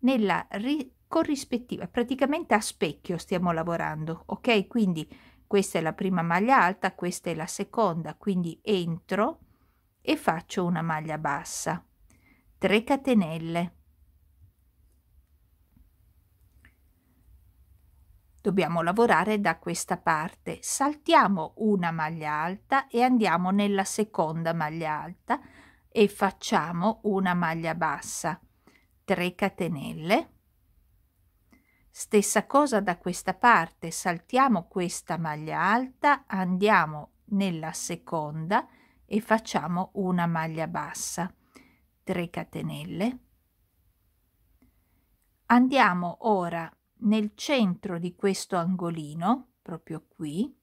nella ri corrispettiva, praticamente a specchio stiamo lavorando, ok? Quindi questa è la prima maglia alta, questa è la seconda, quindi entro e faccio una maglia bassa, 3 catenelle. Dobbiamo lavorare da questa parte, saltiamo una maglia alta e andiamo nella seconda maglia alta e facciamo una maglia bassa, 3 catenelle Stessa cosa da questa parte, saltiamo questa maglia alta, andiamo nella seconda e facciamo una maglia bassa. 3 catenelle. Andiamo ora nel centro di questo angolino, proprio qui,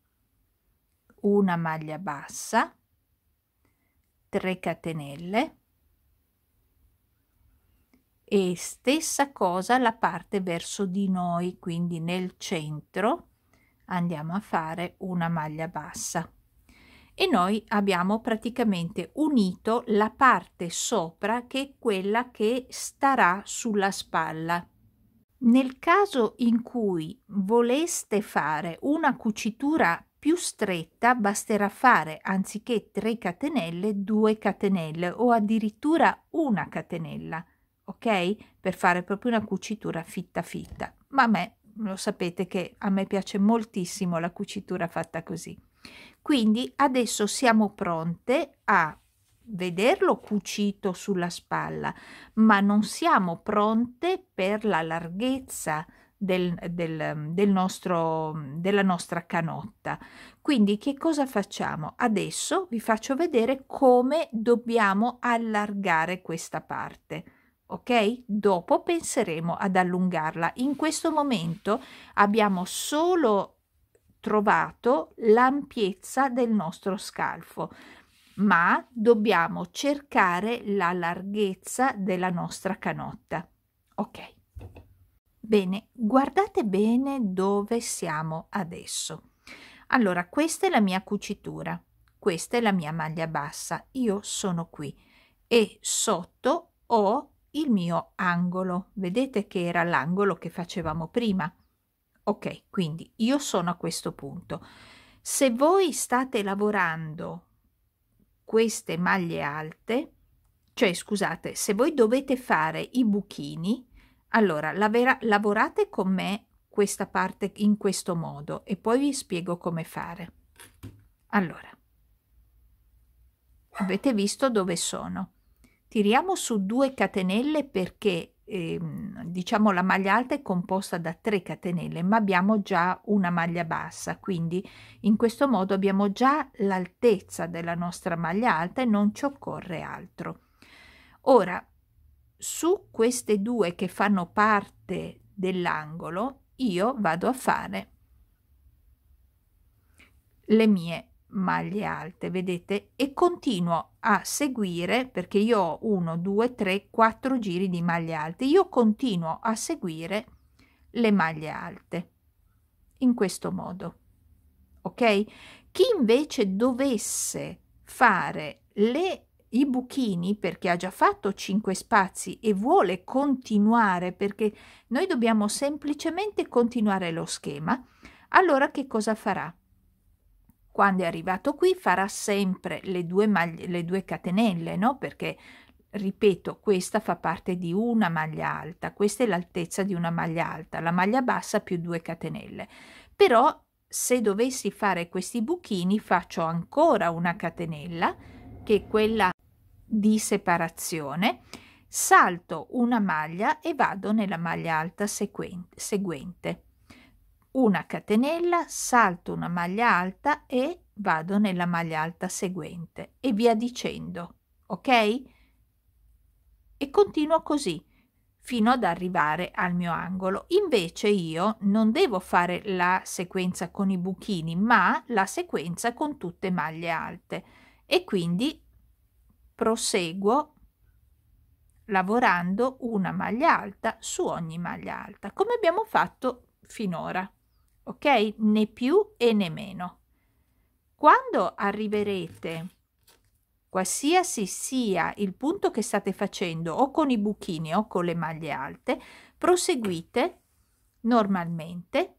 una maglia bassa, 3 catenelle e stessa cosa la parte verso di noi quindi nel centro andiamo a fare una maglia bassa e noi abbiamo praticamente unito la parte sopra che è quella che starà sulla spalla nel caso in cui voleste fare una cucitura più stretta basterà fare anziché 3 catenelle 2 catenelle o addirittura una catenella ok? Per fare proprio una cucitura fitta fitta. Ma a me, lo sapete che a me piace moltissimo la cucitura fatta così. Quindi adesso siamo pronte a vederlo cucito sulla spalla, ma non siamo pronte per la larghezza del, del, del nostro, della nostra canotta. Quindi che cosa facciamo? Adesso vi faccio vedere come dobbiamo allargare questa parte ok? Dopo penseremo ad allungarla. In questo momento abbiamo solo trovato l'ampiezza del nostro scalfo, ma dobbiamo cercare la larghezza della nostra canotta, ok? Bene, guardate bene dove siamo adesso. Allora, questa è la mia cucitura, questa è la mia maglia bassa, io sono qui e sotto ho il mio angolo. Vedete che era l'angolo che facevamo prima. Ok, quindi io sono a questo punto. Se voi state lavorando queste maglie alte, cioè scusate, se voi dovete fare i buchini, allora lavera, lavorate con me questa parte in questo modo e poi vi spiego come fare. Allora, avete visto dove sono. Tiriamo su due catenelle perché ehm, diciamo la maglia alta è composta da 3 catenelle ma abbiamo già una maglia bassa quindi in questo modo abbiamo già l'altezza della nostra maglia alta e non ci occorre altro. Ora su queste due che fanno parte dell'angolo io vado a fare le mie maglie alte, vedete? E continuo a seguire, perché io ho 1, 2, 3, 4 giri di maglie alte, io continuo a seguire le maglie alte, in questo modo, ok? Chi invece dovesse fare le, i buchini perché ha già fatto 5 spazi e vuole continuare, perché noi dobbiamo semplicemente continuare lo schema, allora che cosa farà? quando è arrivato qui farà sempre le due, maglie, le due catenelle, no? perché ripeto, questa fa parte di una maglia alta, questa è l'altezza di una maglia alta, la maglia bassa più due catenelle. Però se dovessi fare questi buchini faccio ancora una catenella, che è quella di separazione, salto una maglia e vado nella maglia alta seguente una catenella, salto una maglia alta e vado nella maglia alta seguente e via dicendo, ok? E continuo così fino ad arrivare al mio angolo. Invece io non devo fare la sequenza con i buchini, ma la sequenza con tutte maglie alte e quindi proseguo lavorando una maglia alta su ogni maglia alta, come abbiamo fatto finora ok? Né più e né meno. Quando arriverete, qualsiasi sia il punto che state facendo, o con i buchini o con le maglie alte, proseguite normalmente,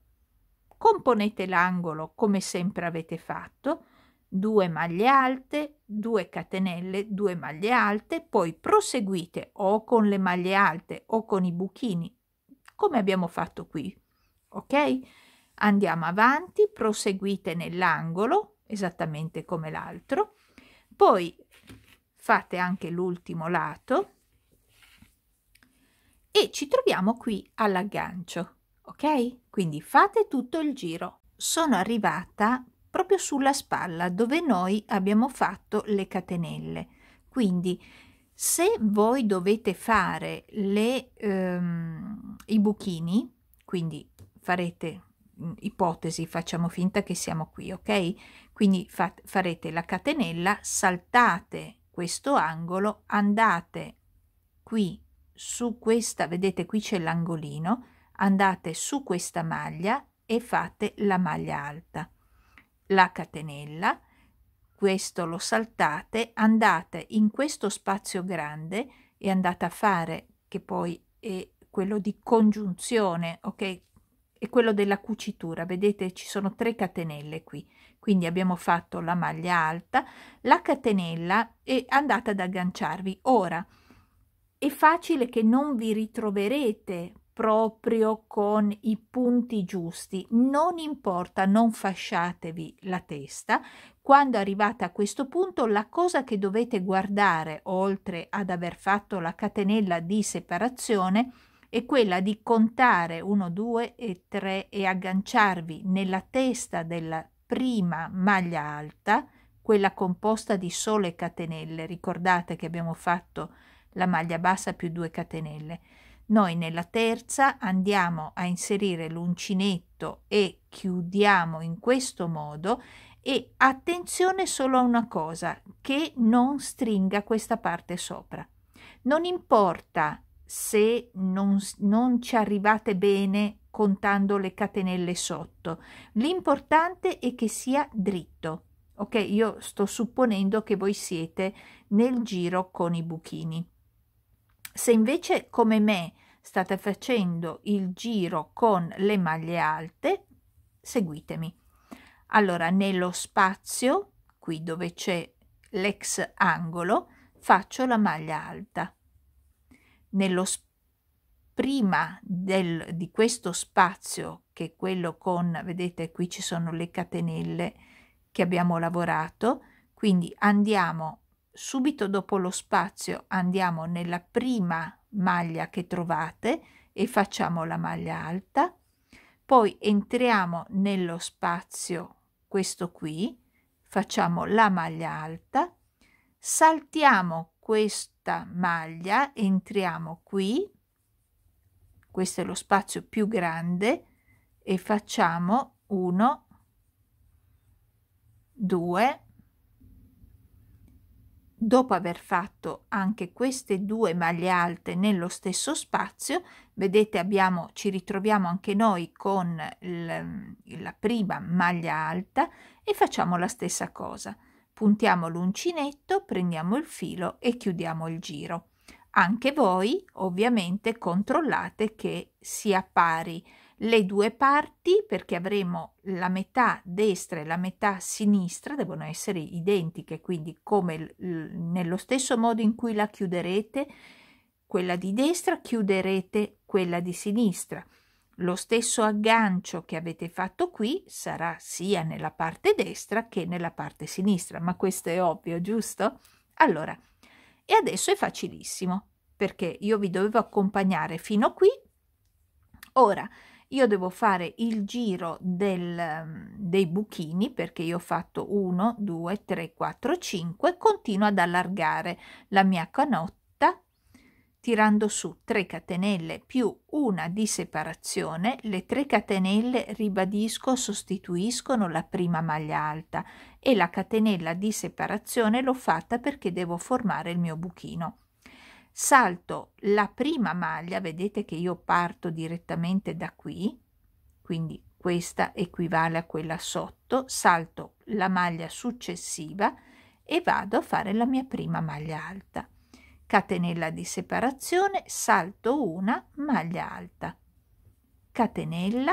componete l'angolo come sempre avete fatto, 2 maglie alte, 2 catenelle, 2 maglie alte, poi proseguite o con le maglie alte o con i buchini, come abbiamo fatto qui, ok? Andiamo avanti, proseguite nell'angolo, esattamente come l'altro, poi fate anche l'ultimo lato e ci troviamo qui all'aggancio, ok? Quindi fate tutto il giro. Sono arrivata proprio sulla spalla dove noi abbiamo fatto le catenelle. Quindi se voi dovete fare le, ehm, i buchini, quindi farete Mm, ipotesi, facciamo finta che siamo qui, ok? Quindi fa farete la catenella, saltate questo angolo, andate qui su questa, vedete qui c'è l'angolino, andate su questa maglia e fate la maglia alta, la catenella, questo lo saltate, andate in questo spazio grande e andate a fare, che poi è quello di congiunzione, ok? è quello della cucitura vedete ci sono tre catenelle qui quindi abbiamo fatto la maglia alta la catenella è andata ad agganciarvi ora è facile che non vi ritroverete proprio con i punti giusti non importa non fasciatevi la testa quando arrivate a questo punto la cosa che dovete guardare oltre ad aver fatto la catenella di separazione è quella di contare 1, 2 e 3 e agganciarvi nella testa della prima maglia alta, quella composta di sole catenelle. Ricordate che abbiamo fatto la maglia bassa più 2 catenelle. Noi nella terza andiamo a inserire l'uncinetto e chiudiamo in questo modo e attenzione solo a una cosa, che non stringa questa parte sopra. Non importa se non, non ci arrivate bene contando le catenelle sotto. L'importante è che sia dritto. Ok, io sto supponendo che voi siete nel giro con i buchini. Se invece come me state facendo il giro con le maglie alte, seguitemi. Allora, nello spazio, qui dove c'è l'ex angolo, faccio la maglia alta nello spazio prima del, di questo spazio che è quello con, vedete qui ci sono le catenelle che abbiamo lavorato, quindi andiamo subito dopo lo spazio andiamo nella prima maglia che trovate e facciamo la maglia alta, poi entriamo nello spazio questo qui, facciamo la maglia alta, saltiamo questa maglia entriamo qui questo è lo spazio più grande e facciamo 1 2 dopo aver fatto anche queste due maglie alte nello stesso spazio vedete abbiamo ci ritroviamo anche noi con la prima maglia alta e facciamo la stessa cosa Puntiamo l'uncinetto, prendiamo il filo e chiudiamo il giro. Anche voi ovviamente controllate che sia pari le due parti perché avremo la metà destra e la metà sinistra devono essere identiche quindi come nello stesso modo in cui la chiuderete quella di destra chiuderete quella di sinistra lo stesso aggancio che avete fatto qui sarà sia nella parte destra che nella parte sinistra, ma questo è ovvio, giusto? Allora, e adesso è facilissimo, perché io vi dovevo accompagnare fino qui. Ora, io devo fare il giro del, dei buchini perché io ho fatto 1, 2, 3, 4, 5, continuo ad allargare la mia canotta tirando su 3 catenelle più una di separazione, le 3 catenelle ribadisco sostituiscono la prima maglia alta e la catenella di separazione l'ho fatta perché devo formare il mio buchino. Salto la prima maglia, vedete che io parto direttamente da qui, quindi questa equivale a quella sotto, salto la maglia successiva e vado a fare la mia prima maglia alta catenella di separazione, salto una, maglia alta, catenella,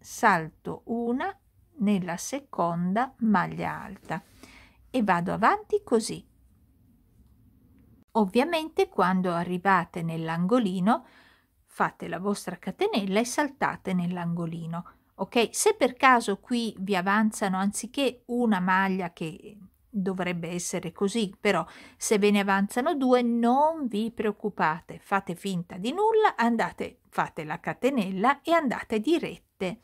salto una nella seconda maglia alta e vado avanti così. Ovviamente quando arrivate nell'angolino fate la vostra catenella e saltate nell'angolino. Ok, se per caso qui vi avanzano anziché una maglia che dovrebbe essere così, però se ve ne avanzano due non vi preoccupate, fate finta di nulla, andate, fate la catenella e andate dirette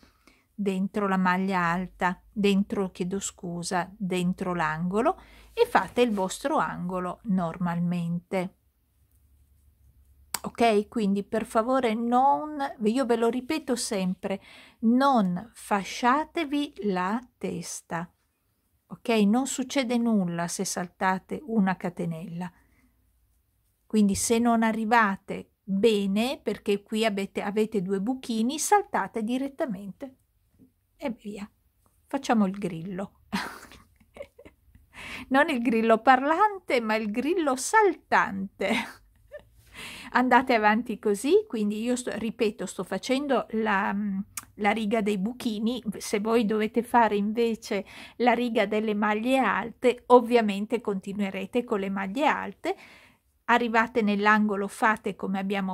dentro la maglia alta, dentro, chiedo scusa, dentro l'angolo e fate il vostro angolo normalmente. Ok, quindi per favore non, io ve lo ripeto sempre, non fasciatevi la testa ok? Non succede nulla se saltate una catenella. Quindi se non arrivate bene, perché qui avete, avete due buchini, saltate direttamente e via. Facciamo il grillo. <laughs> non il grillo parlante, ma il grillo saltante andate avanti così quindi io sto, ripeto sto facendo la, mm, la riga dei buchini se voi dovete fare invece la riga delle maglie alte ovviamente continuerete con le maglie alte arrivate nell'angolo fate come abbiamo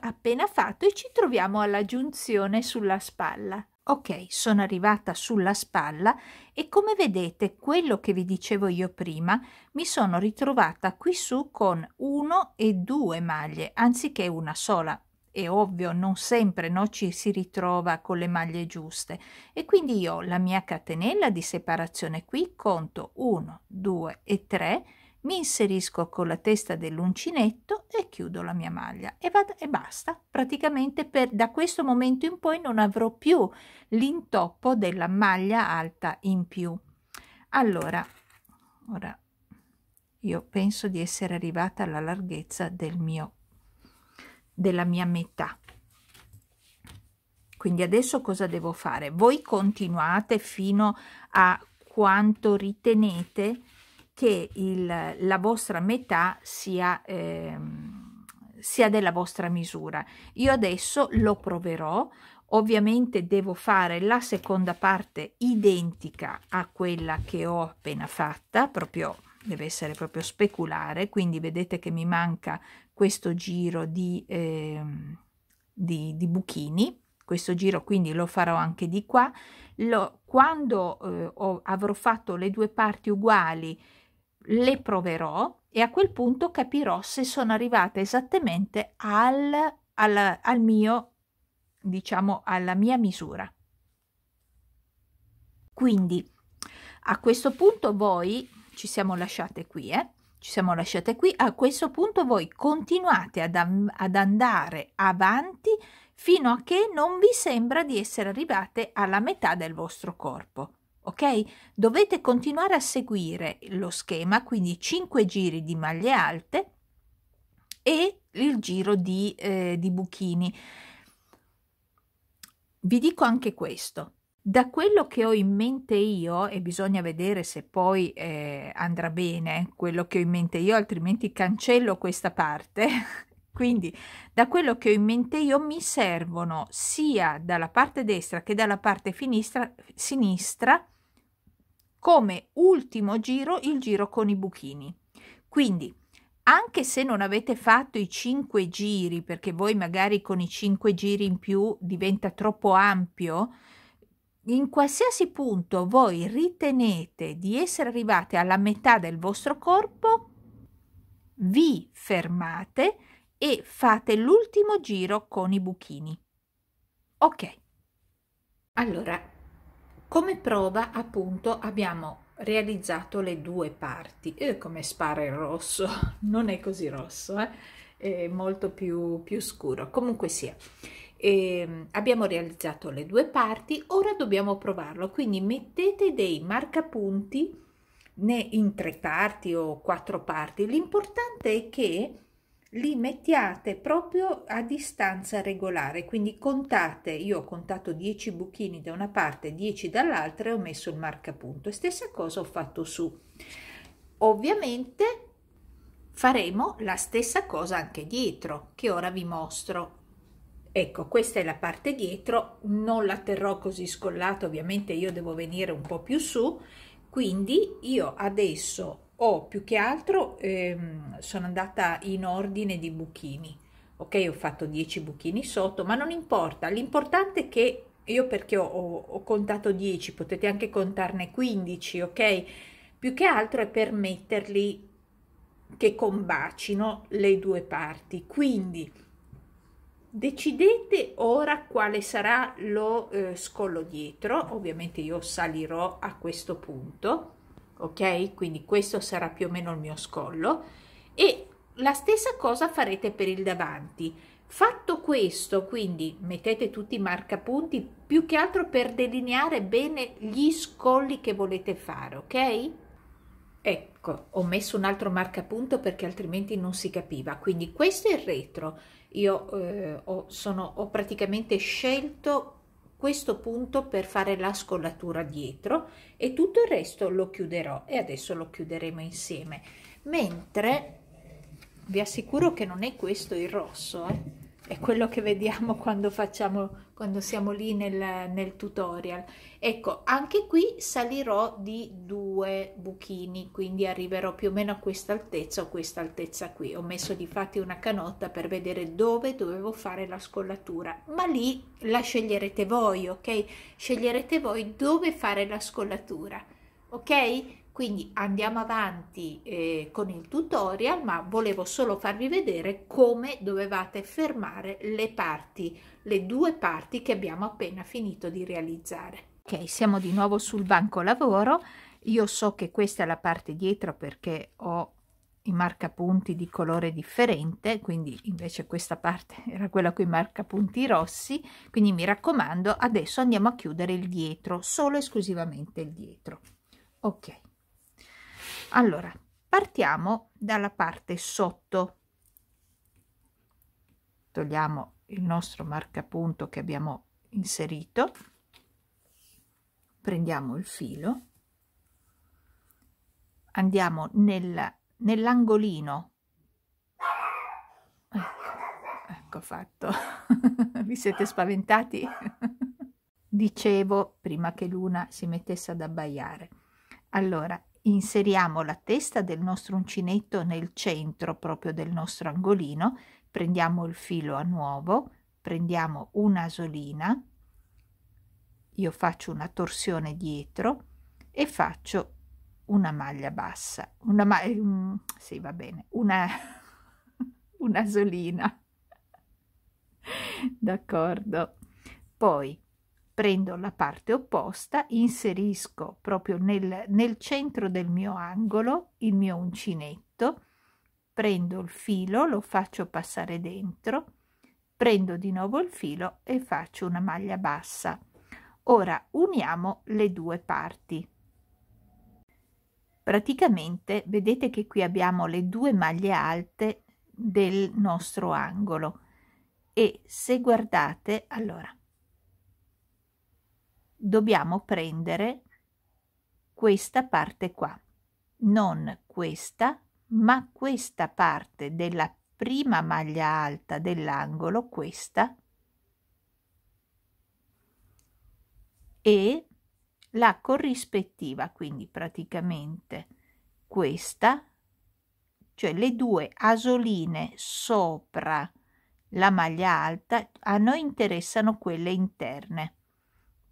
appena fatto e ci troviamo alla giunzione sulla spalla Ok, sono arrivata sulla spalla e come vedete quello che vi dicevo io prima, mi sono ritrovata qui su con uno e due maglie anziché una sola. È ovvio, non sempre no, ci si ritrova con le maglie giuste e quindi io la mia catenella di separazione qui conto 1, 2 e 3 mi inserisco con la testa dell'uncinetto e chiudo la mia maglia e, vado, e basta. Praticamente per, da questo momento in poi non avrò più l'intoppo della maglia alta in più. Allora, ora io penso di essere arrivata alla larghezza del mio, della mia metà. Quindi adesso cosa devo fare? Voi continuate fino a quanto ritenete che il, la vostra metà sia, eh, sia della vostra misura. Io adesso lo proverò, ovviamente devo fare la seconda parte identica a quella che ho appena fatta, proprio deve essere proprio speculare, quindi vedete che mi manca questo giro di, eh, di, di buchini, questo giro quindi lo farò anche di qua, lo, quando eh, ho, avrò fatto le due parti uguali le proverò e a quel punto capirò se sono arrivata esattamente al, al, al mio, diciamo, alla mia misura. Quindi a questo punto voi ci siamo lasciate qui, eh? Ci siamo lasciate qui. A questo punto voi continuate ad, ad andare avanti fino a che non vi sembra di essere arrivate alla metà del vostro corpo ok? Dovete continuare a seguire lo schema, quindi 5 giri di maglie alte e il giro di, eh, di buchini. Vi dico anche questo, da quello che ho in mente io, e bisogna vedere se poi eh, andrà bene quello che ho in mente io, altrimenti cancello questa parte. <laughs> Quindi, da quello che ho in mente io, mi servono sia dalla parte destra che dalla parte finistra, sinistra come ultimo giro il giro con i buchini. Quindi, anche se non avete fatto i 5 giri, perché voi magari con i 5 giri in più diventa troppo ampio, in qualsiasi punto voi ritenete di essere arrivate alla metà del vostro corpo, vi fermate e fate l'ultimo giro con i buchini. Ok. Allora, come prova appunto abbiamo realizzato le due parti. Eh, come spara il rosso, <laughs> non è così rosso, eh? è molto più, più scuro. Comunque sia, eh, abbiamo realizzato le due parti, ora dobbiamo provarlo, quindi mettete dei marcapunti né in tre parti o quattro parti, l'importante è che li mettiate proprio a distanza regolare, quindi contate, io ho contato 10 buchini da una parte, 10 dall'altra e ho messo il marcapunto. stessa cosa ho fatto su. Ovviamente faremo la stessa cosa anche dietro, che ora vi mostro. Ecco, questa è la parte dietro, non la terrò così scollata, ovviamente io devo venire un po' più su, quindi io adesso o più che altro ehm, sono andata in ordine di buchini. Ok, ho fatto 10 buchini sotto, ma non importa, l'importante è che io perché ho, ho contato 10, potete anche contarne 15, ok? Più che altro è per metterli che combacino le due parti. Quindi decidete ora quale sarà lo eh, scollo dietro, ovviamente io salirò a questo punto ok? Quindi questo sarà più o meno il mio scollo e la stessa cosa farete per il davanti. Fatto questo, quindi mettete tutti i marcapunti più che altro per delineare bene gli scolli che volete fare, ok? Ecco, ho messo un altro marcapunto perché altrimenti non si capiva. Quindi questo è il retro. Io eh, ho, sono, ho praticamente scelto questo punto per fare la scollatura dietro e tutto il resto lo chiuderò e adesso lo chiuderemo insieme mentre vi assicuro che non è questo il rosso eh? è quello che vediamo <laughs> quando facciamo quando siamo lì nel, nel, tutorial ecco anche qui salirò di due buchini quindi arriverò più o meno a questa altezza o questa altezza qui ho messo di fatti una canotta per vedere dove dovevo fare la scollatura ma lì la sceglierete voi ok sceglierete voi dove fare la scollatura ok quindi andiamo avanti eh, con il tutorial, ma volevo solo farvi vedere come dovevate fermare le parti, le due parti che abbiamo appena finito di realizzare. Ok, siamo di nuovo sul banco lavoro. Io so che questa è la parte dietro perché ho i marcapunti di colore differente, quindi invece questa parte <laughs> era quella con i marcapunti rossi, quindi mi raccomando adesso andiamo a chiudere il dietro, solo esclusivamente il dietro. Ok allora partiamo dalla parte sotto togliamo il nostro marcapunto che abbiamo inserito prendiamo il filo andiamo nel, nell'angolino ecco, ecco fatto <laughs> vi siete spaventati <laughs> dicevo prima che l'una si mettesse ad abbaiare allora Inseriamo la testa del nostro uncinetto nel centro proprio del nostro angolino, prendiamo il filo a nuovo, prendiamo un'asolina, io faccio una torsione dietro e faccio una maglia bassa, una ma- eh, sì, va bene, una <laughs> un'asolina. D'accordo. Poi prendo la parte opposta, inserisco proprio nel, nel, centro del mio angolo il mio uncinetto, prendo il filo, lo faccio passare dentro, prendo di nuovo il filo e faccio una maglia bassa. Ora uniamo le due parti. Praticamente vedete che qui abbiamo le due maglie alte del nostro angolo e se guardate allora dobbiamo prendere questa parte qua, non questa, ma questa parte della prima maglia alta dell'angolo, questa, e la corrispettiva, quindi praticamente questa, cioè le due asoline sopra la maglia alta, a noi interessano quelle interne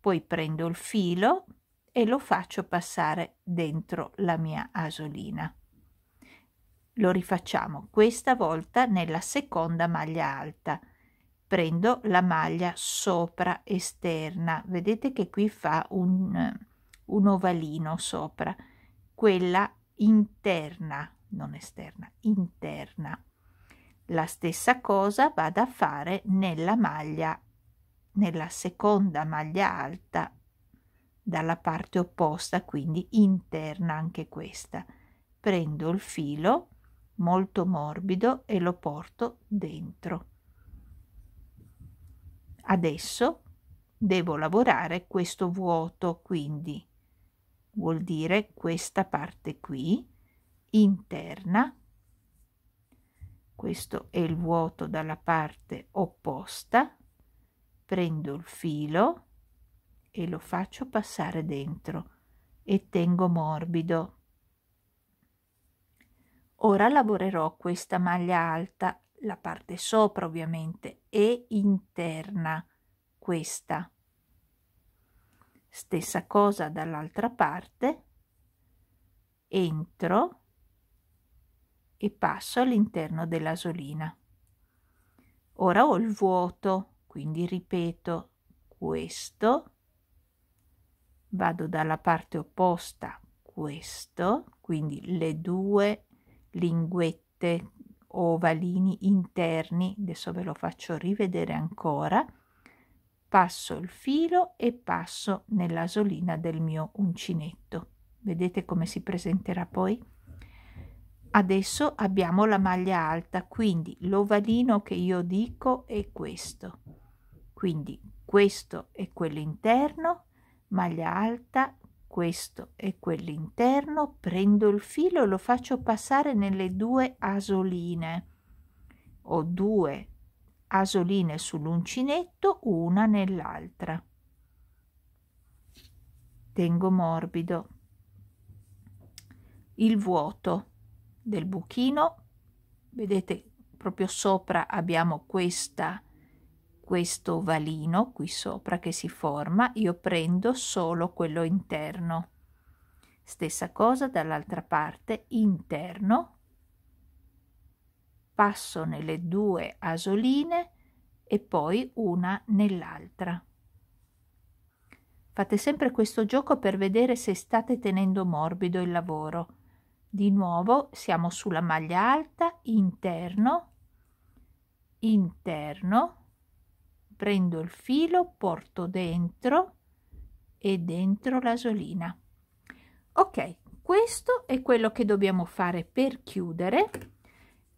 poi prendo il filo e lo faccio passare dentro la mia asolina lo rifacciamo questa volta nella seconda maglia alta prendo la maglia sopra esterna vedete che qui fa un, un ovalino sopra quella interna non esterna interna la stessa cosa vado a fare nella maglia nella seconda maglia alta dalla parte opposta quindi interna anche questa prendo il filo molto morbido e lo porto dentro adesso devo lavorare questo vuoto quindi vuol dire questa parte qui interna questo è il vuoto dalla parte opposta prendo il filo e lo faccio passare dentro e tengo morbido. Ora lavorerò questa maglia alta, la parte sopra ovviamente, e interna, questa. Stessa cosa dall'altra parte, entro e passo all'interno dell'asolina. Ora ho il vuoto quindi ripeto questo, vado dalla parte opposta questo, quindi le due linguette ovalini interni, adesso ve lo faccio rivedere ancora, passo il filo e passo nell'asolina del mio uncinetto. Vedete come si presenterà poi? Adesso abbiamo la maglia alta, quindi l'ovalino che io dico è questo. Quindi questo è quello interno, maglia alta, questo è quello interno, prendo il filo e lo faccio passare nelle due asoline. Ho due asoline sull'uncinetto, una nell'altra. Tengo morbido il vuoto del buchino, vedete proprio sopra abbiamo questa questo valino qui sopra che si forma io prendo solo quello interno stessa cosa dall'altra parte interno passo nelle due asoline e poi una nell'altra fate sempre questo gioco per vedere se state tenendo morbido il lavoro di nuovo siamo sulla maglia alta interno interno prendo il filo, porto dentro e dentro l'asolina. Ok, questo è quello che dobbiamo fare per chiudere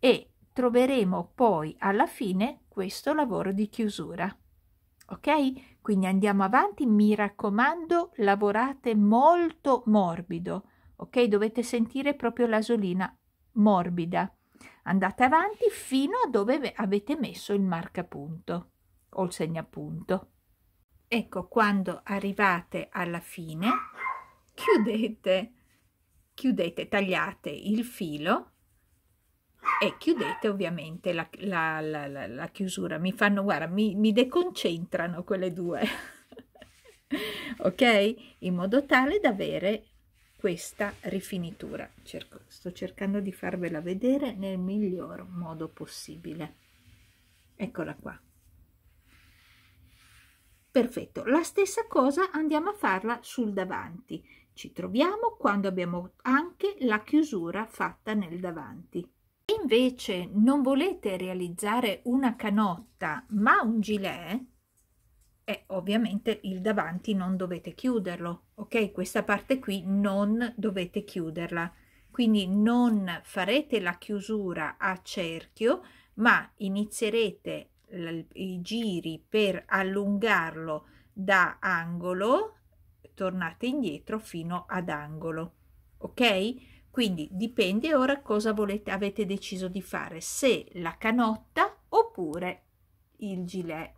e troveremo poi alla fine questo lavoro di chiusura. Ok? Quindi andiamo avanti, mi raccomando, lavorate molto morbido, ok? Dovete sentire proprio l'asolina morbida. Andate avanti fino a dove avete messo il marcapunto o il segnapunto. Ecco, quando arrivate alla fine, chiudete, chiudete, tagliate il filo e chiudete ovviamente la, la, la, la chiusura. Mi fanno, guarda, mi, mi deconcentrano quelle due. <laughs> ok? In modo tale da avere questa rifinitura. Cerco, sto cercando di farvela vedere nel miglior modo possibile. Eccola qua. Perfetto, la stessa cosa andiamo a farla sul davanti. Ci troviamo quando abbiamo anche la chiusura fatta nel davanti. Se invece non volete realizzare una canotta ma un gilet, e ovviamente il davanti non dovete chiuderlo, ok? Questa parte qui non dovete chiuderla. Quindi non farete la chiusura a cerchio, ma inizierete i giri per allungarlo da angolo tornate indietro fino ad angolo ok quindi dipende ora cosa volete avete deciso di fare se la canotta oppure il gilet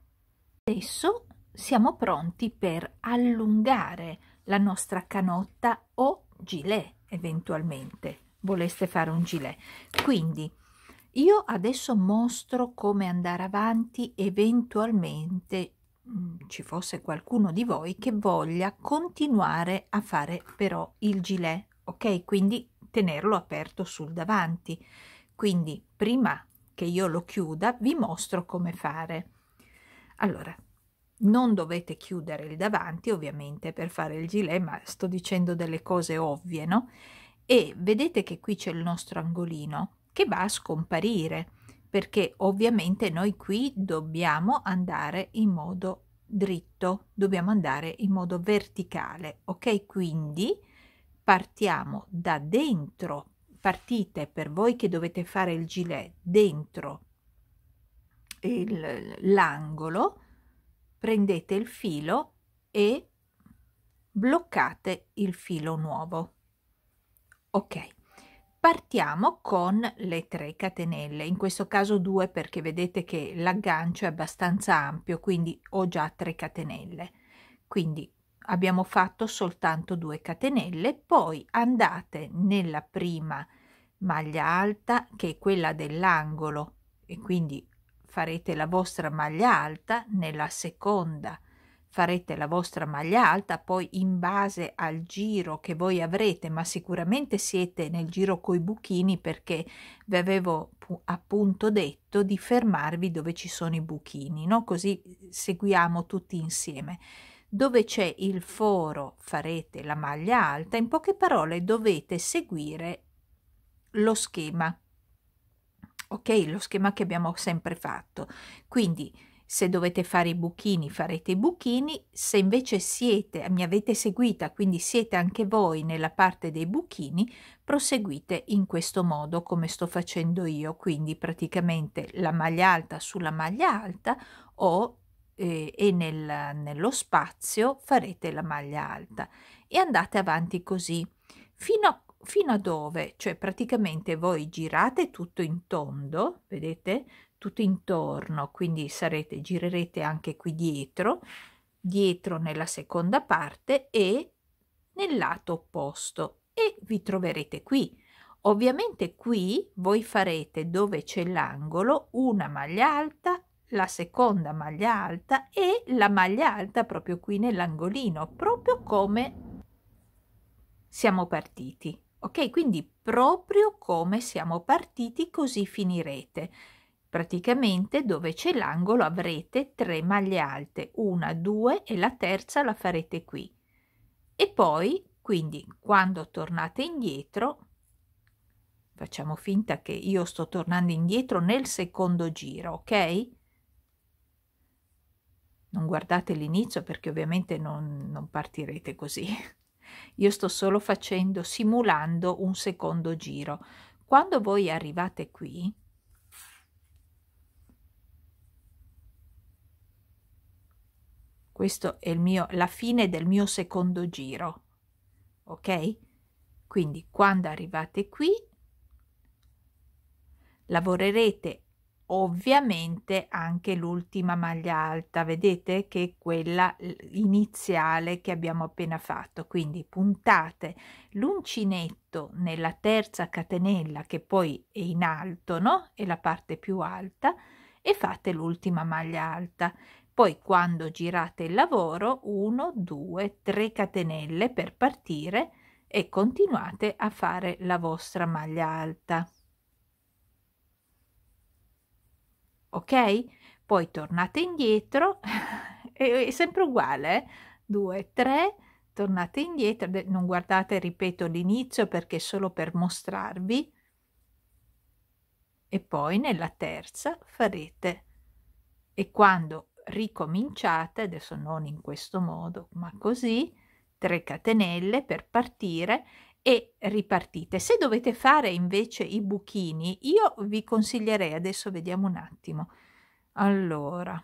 adesso siamo pronti per allungare la nostra canotta o gilet eventualmente voleste fare un gilet quindi io adesso mostro come andare avanti eventualmente mm, ci fosse qualcuno di voi che voglia continuare a fare però il gilet, ok? Quindi tenerlo aperto sul davanti. Quindi prima che io lo chiuda vi mostro come fare. Allora, non dovete chiudere il davanti ovviamente per fare il gilet, ma sto dicendo delle cose ovvie, no? E vedete che qui c'è il nostro angolino che va a scomparire perché ovviamente noi qui dobbiamo andare in modo dritto, dobbiamo andare in modo verticale, ok? Quindi partiamo da dentro, partite per voi che dovete fare il gilet dentro l'angolo, prendete il filo e bloccate il filo nuovo. Ok. Partiamo con le 3 catenelle, in questo caso 2 perché vedete che l'aggancio è abbastanza ampio, quindi ho già 3 catenelle. Quindi abbiamo fatto soltanto 2 catenelle, poi andate nella prima maglia alta che è quella dell'angolo e quindi farete la vostra maglia alta nella seconda maglia farete la vostra maglia alta poi in base al giro che voi avrete ma sicuramente siete nel giro coi buchini perché vi avevo appunto detto di fermarvi dove ci sono i buchini no così eh, seguiamo tutti insieme dove c'è il foro farete la maglia alta in poche parole dovete seguire lo schema ok lo schema che abbiamo sempre fatto quindi se dovete fare i buchini farete i buchini, se invece siete, mi avete seguita, quindi siete anche voi nella parte dei buchini, proseguite in questo modo come sto facendo io, quindi praticamente la maglia alta sulla maglia alta o eh, e nel, nello spazio farete la maglia alta e andate avanti così fino a fino a dove? Cioè praticamente voi girate tutto in tondo, vedete? tutto intorno, quindi sarete, girerete anche qui dietro, dietro nella seconda parte e nel lato opposto e vi troverete qui. Ovviamente qui voi farete dove c'è l'angolo una maglia alta, la seconda maglia alta e la maglia alta proprio qui nell'angolino, proprio come siamo partiti. Ok, quindi proprio come siamo partiti così finirete. Praticamente dove c'è l'angolo avrete tre maglie alte, una, due e la terza la farete qui. E poi, quindi, quando tornate indietro, facciamo finta che io sto tornando indietro nel secondo giro, ok? Non guardate l'inizio perché ovviamente non, non partirete così. <laughs> Io sto solo facendo, simulando un secondo giro. Quando voi arrivate qui, Questo è mio, la fine del mio secondo giro. Ok? Quindi quando arrivate qui lavorerete ovviamente anche l'ultima maglia alta, vedete che è quella iniziale che abbiamo appena fatto, quindi puntate l'uncinetto nella terza catenella che poi è in alto, no? È la parte più alta e fate l'ultima maglia alta poi quando girate il lavoro 1 2 3 catenelle per partire e continuate a fare la vostra maglia alta ok poi tornate indietro è <laughs> sempre uguale 2 eh? 3 tornate indietro non guardate ripeto l'inizio perché è solo per mostrarvi e poi nella terza farete e quando ricominciate, adesso non in questo modo, ma così, 3 catenelle per partire e ripartite. Se dovete fare invece i buchini, io vi consiglierei, adesso vediamo un attimo, allora,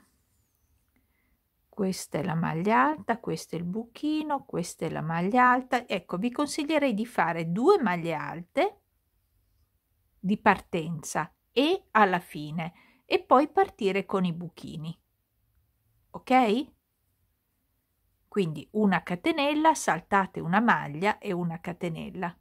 questa è la maglia alta, questo è il buchino, questa è la maglia alta, ecco, vi consiglierei di fare due maglie alte di partenza e alla fine e poi partire con i buchini ok? Quindi una catenella, saltate una maglia e una catenella.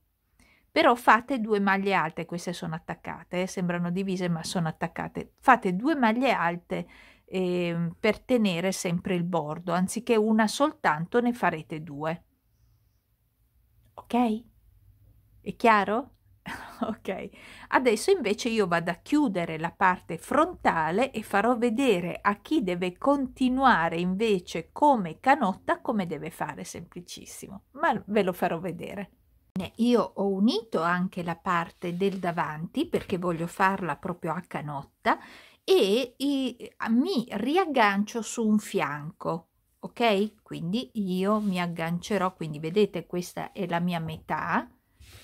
Però fate due maglie alte, queste sono attaccate, eh? sembrano divise ma sono attaccate. Fate due maglie alte eh, per tenere sempre il bordo, anziché una soltanto ne farete due. Ok? È chiaro? <laughs> ok, adesso invece io vado a chiudere la parte frontale e farò vedere a chi deve continuare invece come canotta come deve fare, semplicissimo, ma ve lo farò vedere. Io ho unito anche la parte del davanti perché voglio farla proprio a canotta e, e mi riaggancio su un fianco, ok? Quindi io mi aggancerò, quindi vedete questa è la mia metà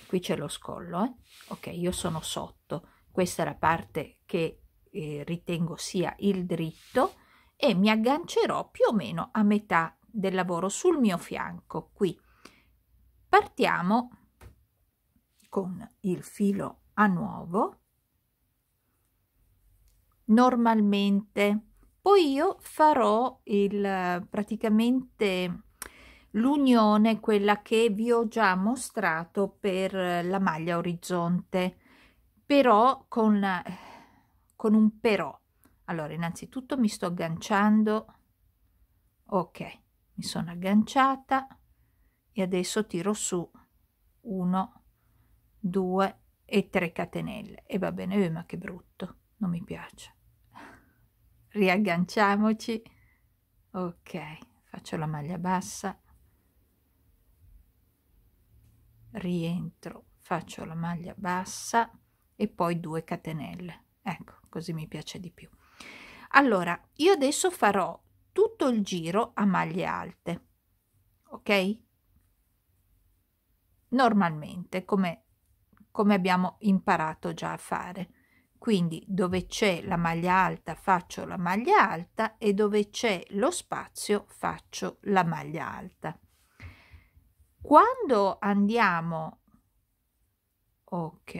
qui c'è lo scollo eh? ok io sono sotto questa è la parte che eh, ritengo sia il dritto e mi aggancerò più o meno a metà del lavoro sul mio fianco qui partiamo con il filo a nuovo normalmente poi io farò il eh, praticamente l'unione quella che vi ho già mostrato per eh, la maglia orizzonte però con, eh, con un però allora innanzitutto mi sto agganciando ok mi sono agganciata e adesso tiro su 1 2 e 3 catenelle e va bene eh, ma che brutto non mi piace riagganciamoci ok faccio la maglia bassa rientro faccio la maglia bassa e poi due catenelle ecco così mi piace di più allora io adesso farò tutto il giro a maglie alte ok normalmente come come abbiamo imparato già a fare quindi dove c'è la maglia alta faccio la maglia alta e dove c'è lo spazio faccio la maglia alta quando andiamo, ok,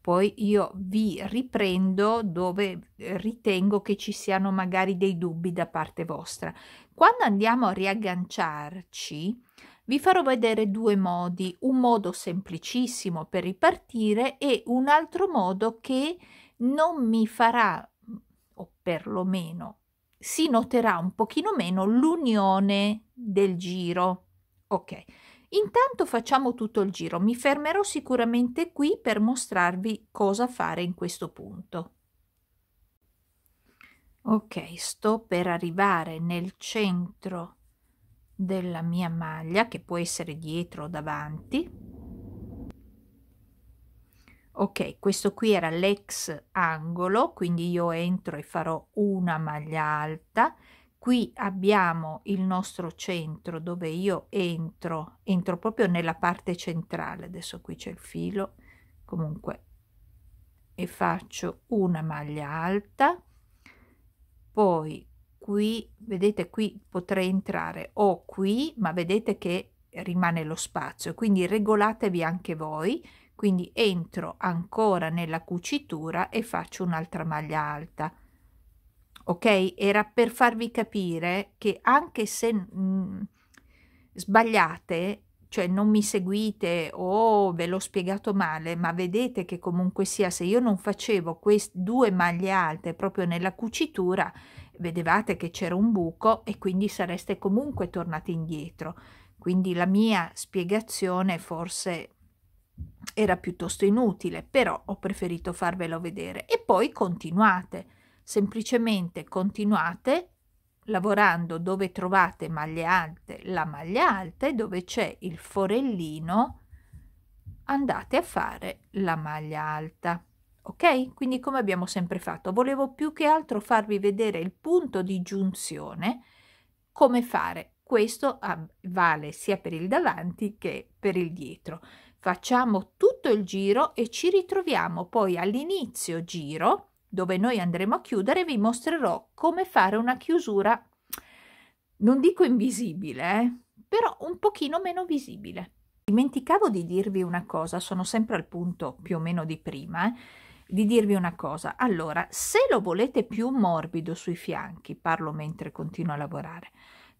poi io vi riprendo dove eh, ritengo che ci siano magari dei dubbi da parte vostra. Quando andiamo a riagganciarci, vi farò vedere due modi, un modo semplicissimo per ripartire e un altro modo che non mi farà, o perlomeno si noterà un pochino meno, l'unione del giro. Ok, intanto facciamo tutto il giro, mi fermerò sicuramente qui per mostrarvi cosa fare in questo punto. Ok, sto per arrivare nel centro della mia maglia che può essere dietro o davanti. Ok, questo qui era l'ex angolo, quindi io entro e farò una maglia alta qui abbiamo il nostro centro dove io entro, entro proprio nella parte centrale, adesso qui c'è il filo, comunque, e faccio una maglia alta, poi qui, vedete qui potrei entrare o qui, ma vedete che rimane lo spazio, quindi regolatevi anche voi, quindi entro ancora nella cucitura e faccio un'altra maglia alta ok? Era per farvi capire che anche se mh, mm, sbagliate, cioè non mi seguite o ve l'ho spiegato male, ma vedete che comunque sia, se io non facevo queste due maglie alte proprio nella cucitura, vedevate che c'era un buco e quindi sareste comunque tornati indietro. Quindi la mia spiegazione forse era piuttosto inutile, però ho preferito farvelo vedere. E poi continuate semplicemente continuate lavorando dove trovate maglie alte la maglia alta e dove c'è il forellino andate a fare la maglia alta ok quindi come abbiamo sempre fatto volevo più che altro farvi vedere il punto di giunzione come fare questo ah, vale sia per il davanti che per il dietro facciamo tutto il giro e ci ritroviamo poi all'inizio giro dove noi andremo a chiudere, vi mostrerò come fare una chiusura, non dico invisibile, eh, però un pochino meno visibile. Dimenticavo di dirvi una cosa, sono sempre al punto più o meno di prima, eh, di dirvi una cosa. Allora, se lo volete più morbido sui fianchi, parlo mentre continuo a lavorare,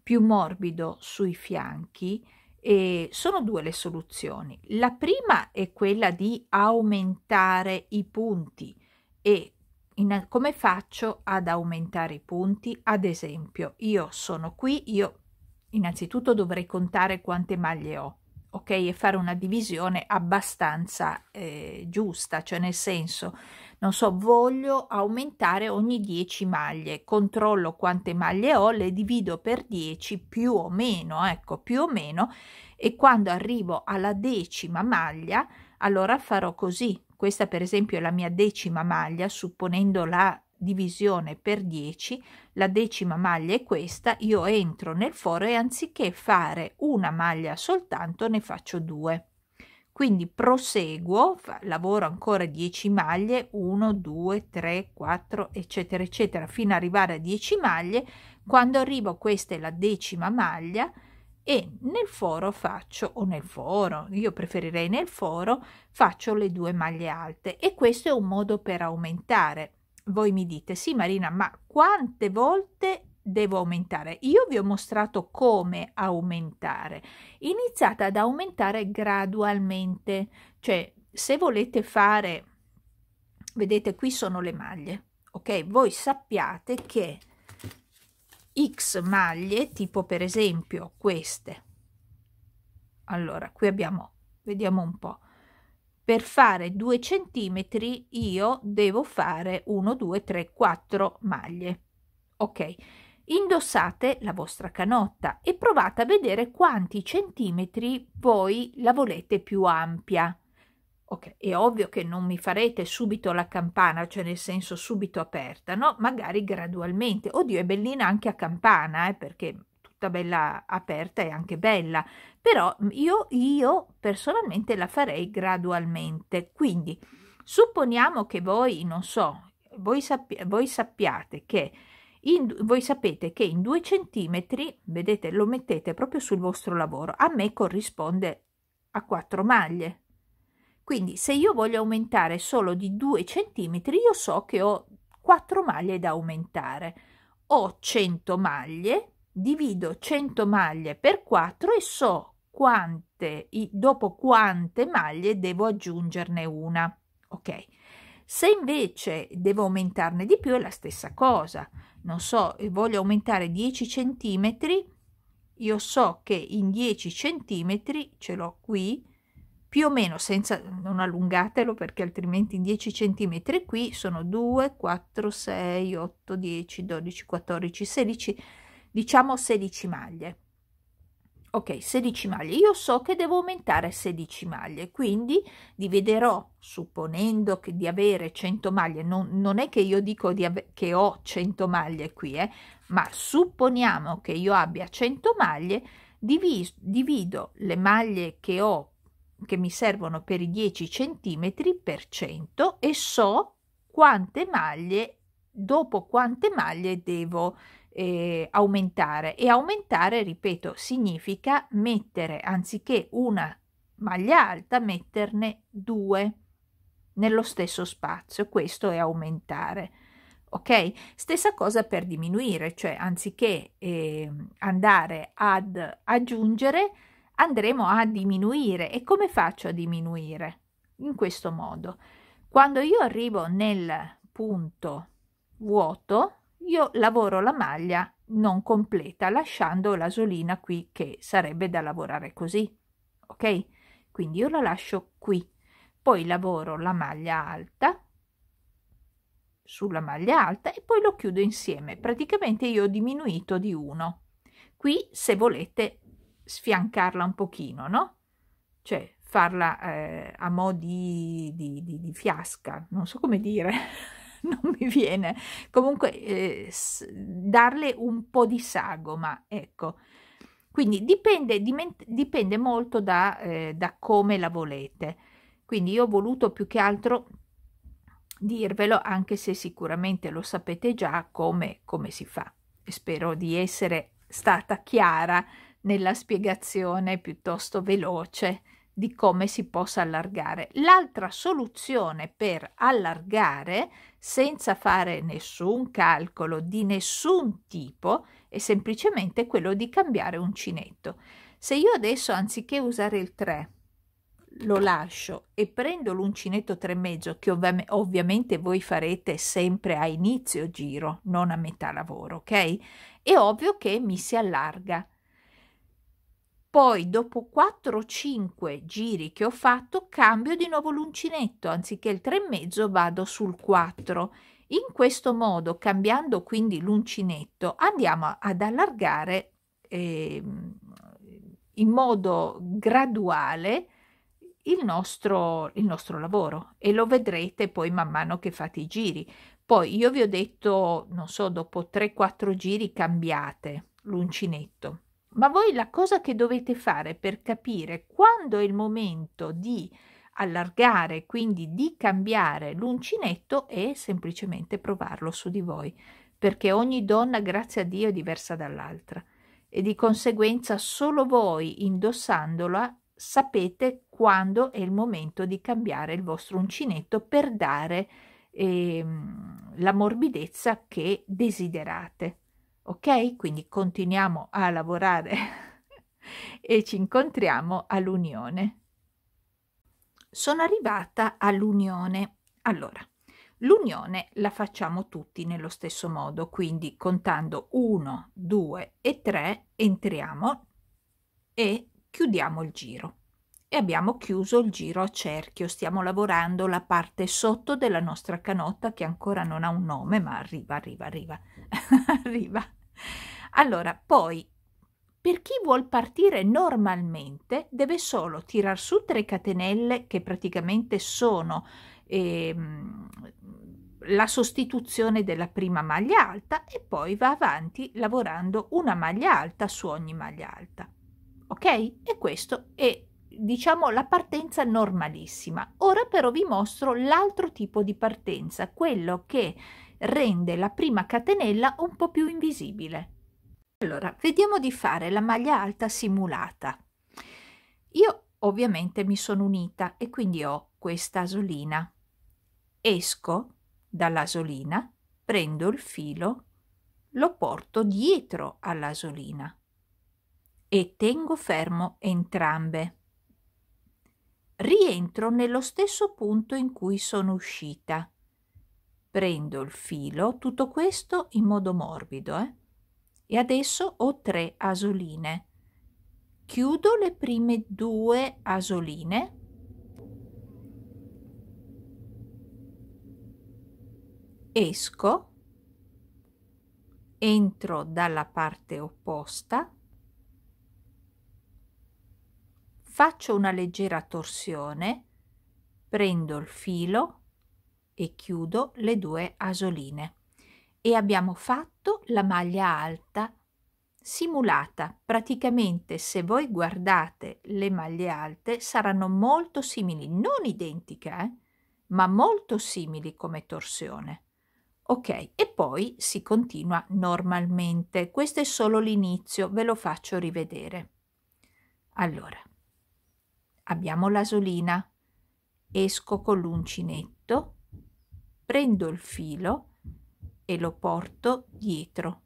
più morbido sui fianchi, e sono due le soluzioni. La prima è quella di aumentare i punti e in, come faccio ad aumentare i punti? Ad esempio, io sono qui, io innanzitutto dovrei contare quante maglie ho, ok? E fare una divisione abbastanza eh, giusta, cioè nel senso, non so, voglio aumentare ogni 10 maglie, controllo quante maglie ho, le divido per 10 più o meno, ecco, più o meno, e quando arrivo alla decima maglia, allora farò così, questa per esempio è la mia decima maglia, supponendo la divisione per 10, la decima maglia è questa, io entro nel foro e anziché fare una maglia soltanto ne faccio due. Quindi proseguo, lavoro ancora 10 maglie, 1, 2, 3, 4, eccetera, eccetera, fino ad arrivare a 10 maglie. Quando arrivo, questa è la decima maglia, e nel foro faccio o nel foro io preferirei nel foro faccio le due maglie alte e questo è un modo per aumentare voi mi dite sì Marina ma quante volte devo aumentare io vi ho mostrato come aumentare iniziate ad aumentare gradualmente cioè se volete fare vedete qui sono le maglie ok voi sappiate che x maglie tipo per esempio queste allora qui abbiamo vediamo un po per fare 2 centimetri io devo fare 1 2 3 4 maglie ok indossate la vostra canotta e provate a vedere quanti centimetri voi la volete più ampia Ok, è ovvio che non mi farete subito la campana, cioè nel senso subito aperta, no? Magari gradualmente. Oddio, è bellina anche a campana, eh, perché tutta bella aperta è anche bella. Però io, io personalmente la farei gradualmente. Quindi, supponiamo che voi, non so, voi, sappi voi sappiate che in, voi sapete che in 2 cm, vedete, lo mettete proprio sul vostro lavoro. A me corrisponde a quattro maglie, quindi se io voglio aumentare solo di 2 cm, io so che ho 4 maglie da aumentare. Ho 100 maglie, divido 100 maglie per 4 e so quante, dopo quante maglie devo aggiungerne una. Ok. Se invece devo aumentarne di più è la stessa cosa. Non so, voglio aumentare 10 cm, io so che in 10 cm, ce l'ho qui, più o meno senza non allungatelo perché altrimenti 10 centimetri qui sono 2 4 6 8 10 12 14 16 diciamo 16 maglie ok 16 maglie io so che devo aumentare 16 maglie quindi dividerò supponendo che di avere 100 maglie non, non è che io dico di che ho 100 maglie qui eh, ma supponiamo che io abbia 100 maglie diviso, divido le maglie che ho che mi servono per i 10 cm per 100 e so quante maglie, dopo quante maglie devo eh, aumentare. E aumentare, ripeto, significa mettere anziché una maglia alta, metterne due nello stesso spazio. Questo è aumentare. Ok? Stessa cosa per diminuire, cioè anziché eh, andare ad aggiungere, andremo a diminuire. E come faccio a diminuire? In questo modo. Quando io arrivo nel punto vuoto, io lavoro la maglia non completa, lasciando l'asolina qui che sarebbe da lavorare così. Ok? Quindi io la lascio qui. Poi lavoro la maglia alta sulla maglia alta e poi lo chiudo insieme. Praticamente io ho diminuito di 1. Qui, se volete, sfiancarla un pochino, no? Cioè farla eh, a mo' di, di, di, di, fiasca, non so come dire, <laughs> non mi viene. Comunque eh, darle un po' di sagoma, ecco. Quindi dipende, dipende molto da, eh, da come la volete. Quindi io ho voluto più che altro dirvelo, anche se sicuramente lo sapete già come, come si fa. Spero di essere stata chiara nella spiegazione piuttosto veloce di come si possa allargare. L'altra soluzione per allargare senza fare nessun calcolo di nessun tipo è semplicemente quello di cambiare uncinetto. Se io adesso anziché usare il 3 lo lascio e prendo l'uncinetto mezzo che ovvi ovviamente voi farete sempre a inizio giro, non a metà lavoro, ok? È ovvio che mi si allarga poi dopo 4-5 giri che ho fatto cambio di nuovo l'uncinetto, anziché il 3,5 vado sul 4. In questo modo, cambiando quindi l'uncinetto, andiamo ad allargare eh, in modo graduale il nostro, il nostro lavoro e lo vedrete poi man mano che fate i giri. Poi io vi ho detto, non so, dopo 3-4 giri cambiate l'uncinetto ma voi la cosa che dovete fare per capire quando è il momento di allargare, quindi di cambiare l'uncinetto è semplicemente provarlo su di voi, perché ogni donna, grazie a Dio, è diversa dall'altra e di conseguenza solo voi indossandola sapete quando è il momento di cambiare il vostro uncinetto per dare eh, la morbidezza che desiderate. Ok? Quindi continuiamo a lavorare <laughs> e ci incontriamo all'unione. Sono arrivata all'unione. Allora, l'unione la facciamo tutti nello stesso modo, quindi contando 1, 2 e 3 entriamo e chiudiamo il giro e abbiamo chiuso il giro a cerchio stiamo lavorando la parte sotto della nostra canotta che ancora non ha un nome ma arriva arriva arriva <laughs> arriva allora poi per chi vuol partire normalmente deve solo tirar su tre catenelle che praticamente sono ehm, la sostituzione della prima maglia alta e poi va avanti lavorando una maglia alta su ogni maglia alta ok e questo è diciamo la partenza normalissima. Ora però vi mostro l'altro tipo di partenza, quello che rende la prima catenella un po' più invisibile. Allora, vediamo di fare la maglia alta simulata. Io ovviamente mi sono unita e quindi ho questa asolina. Esco dall'asolina, prendo il filo, lo porto dietro all'asolina e tengo fermo entrambe rientro nello stesso punto in cui sono uscita. Prendo il filo, tutto questo in modo morbido, eh? e adesso ho tre asoline. Chiudo le prime due asoline esco, entro dalla parte opposta faccio una leggera torsione, prendo il filo e chiudo le due asoline e abbiamo fatto la maglia alta simulata. Praticamente se voi guardate le maglie alte saranno molto simili, non identiche, eh? ma molto simili come torsione. Ok, e poi si continua normalmente. Questo è solo l'inizio, ve lo faccio rivedere. Allora, Abbiamo l'asolina. Esco con l'uncinetto, prendo il filo e lo porto dietro.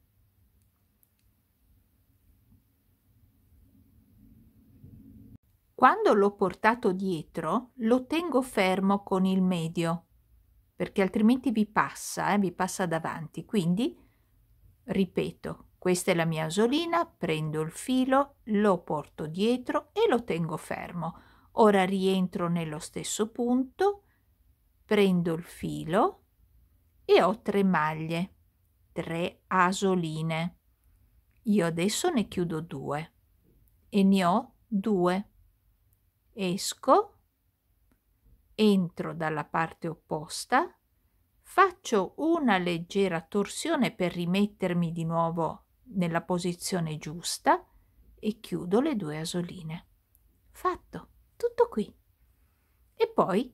Quando l'ho portato dietro lo tengo fermo con il medio perché altrimenti vi passa, eh, vi passa davanti. Quindi ripeto, questa è la mia asolina, prendo il filo, lo porto dietro e lo tengo fermo. Ora rientro nello stesso punto, prendo il filo e ho tre maglie, tre asoline. Io adesso ne chiudo due e ne ho due. Esco, entro dalla parte opposta, faccio una leggera torsione per rimettermi di nuovo nella posizione giusta e chiudo le due asoline. Fatto! Tutto qui. E poi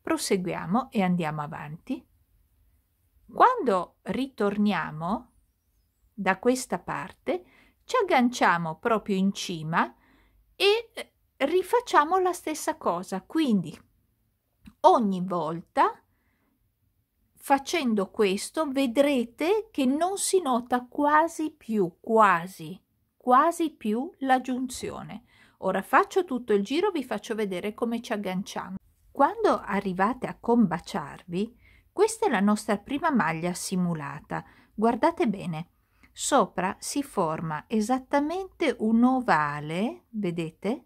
proseguiamo e andiamo avanti. Quando ritorniamo da questa parte, ci agganciamo proprio in cima e eh, rifacciamo la stessa cosa. Quindi ogni volta facendo questo vedrete che non si nota quasi più, quasi, quasi più la giunzione. Ora faccio tutto il giro, vi faccio vedere come ci agganciamo. Quando arrivate a combaciarvi, questa è la nostra prima maglia simulata. Guardate bene, sopra si forma esattamente un ovale, vedete?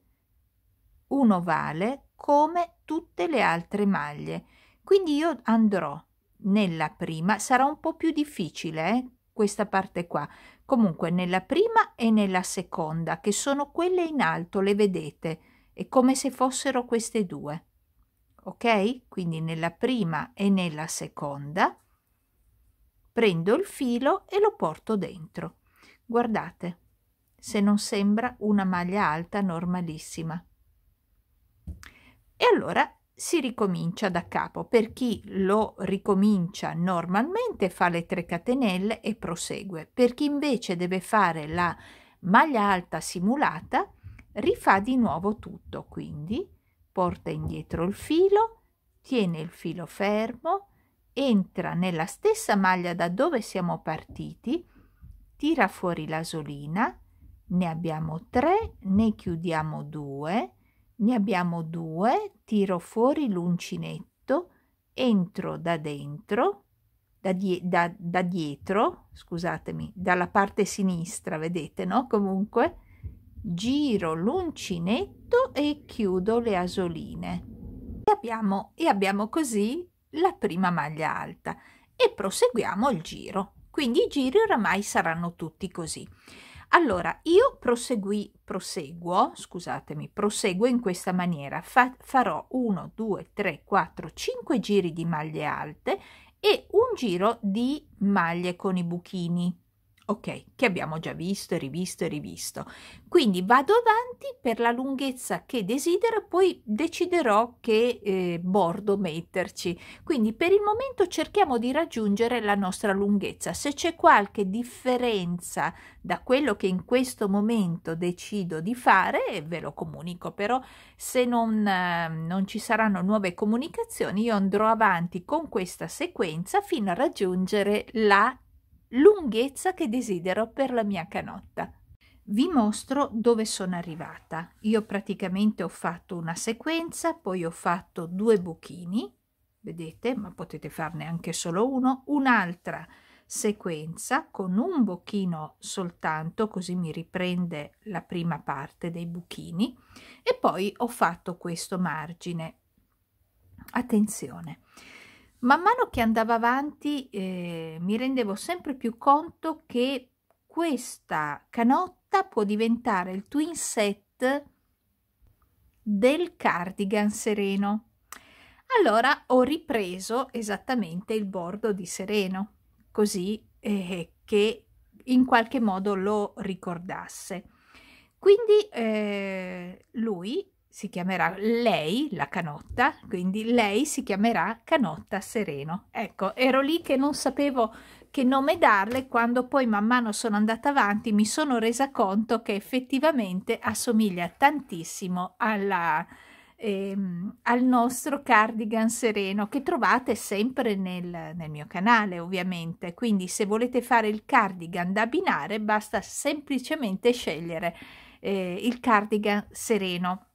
Un ovale come tutte le altre maglie. Quindi io andrò nella prima, sarà un po' più difficile eh? questa parte qua, Comunque nella prima e nella seconda, che sono quelle in alto, le vedete, è come se fossero queste due. Ok? Quindi nella prima e nella seconda prendo il filo e lo porto dentro. Guardate, se non sembra una maglia alta normalissima. E allora si ricomincia da capo. Per chi lo ricomincia normalmente fa le 3 catenelle e prosegue. Per chi invece deve fare la maglia alta simulata, rifà di nuovo tutto. Quindi porta indietro il filo, tiene il filo fermo, entra nella stessa maglia da dove siamo partiti, tira fuori l'asolina, ne abbiamo 3, ne chiudiamo 2, ne abbiamo due, tiro fuori l'uncinetto, entro da dentro, da, die da, da dietro, scusatemi, dalla parte sinistra, vedete, no? Comunque, giro l'uncinetto e chiudo le asoline. E abbiamo, e abbiamo così la prima maglia alta e proseguiamo il giro. Quindi i giri oramai saranno tutti così. Allora, io prosegui, proseguo, scusatemi, proseguo in questa maniera. Fa, farò 1, 2, 3, 4, 5 giri di maglie alte e un giro di maglie con i buchini ok, che abbiamo già visto e rivisto e rivisto. Quindi vado avanti per la lunghezza che desidero, poi deciderò che eh, bordo metterci. Quindi per il momento cerchiamo di raggiungere la nostra lunghezza. Se c'è qualche differenza da quello che in questo momento decido di fare, ve lo comunico, però se non, eh, non ci saranno nuove comunicazioni, io andrò avanti con questa sequenza fino a raggiungere la lunghezza che desidero per la mia canotta. Vi mostro dove sono arrivata. Io praticamente ho fatto una sequenza, poi ho fatto due buchini, vedete, ma potete farne anche solo uno, un'altra sequenza con un bocchino soltanto, così mi riprende la prima parte dei buchini e poi ho fatto questo margine. Attenzione, Man mano che andavo avanti eh, mi rendevo sempre più conto che questa canotta può diventare il twin set del cardigan sereno. Allora ho ripreso esattamente il bordo di sereno, così eh, che in qualche modo lo ricordasse. Quindi eh, lui si chiamerà lei la canotta, quindi lei si chiamerà Canotta Sereno. Ecco, ero lì che non sapevo che nome darle quando poi man mano sono andata avanti mi sono resa conto che effettivamente assomiglia tantissimo alla, ehm, al nostro cardigan sereno che trovate sempre nel, nel mio canale ovviamente quindi se volete fare il cardigan da abbinare basta semplicemente scegliere eh, il cardigan sereno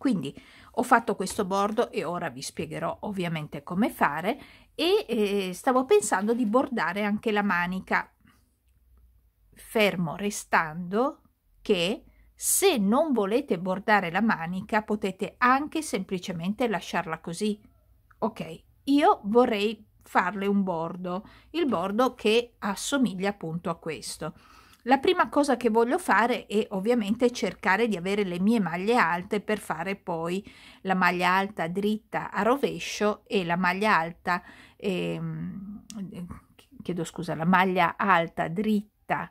quindi ho fatto questo bordo e ora vi spiegherò ovviamente come fare e eh, stavo pensando di bordare anche la manica fermo restando che se non volete bordare la manica potete anche semplicemente lasciarla così ok io vorrei farle un bordo il bordo che assomiglia appunto a questo la prima cosa che voglio fare è ovviamente cercare di avere le mie maglie alte per fare poi la maglia alta dritta a rovescio e la maglia alta, ehm, eh, chiedo scusa, la maglia alta dritta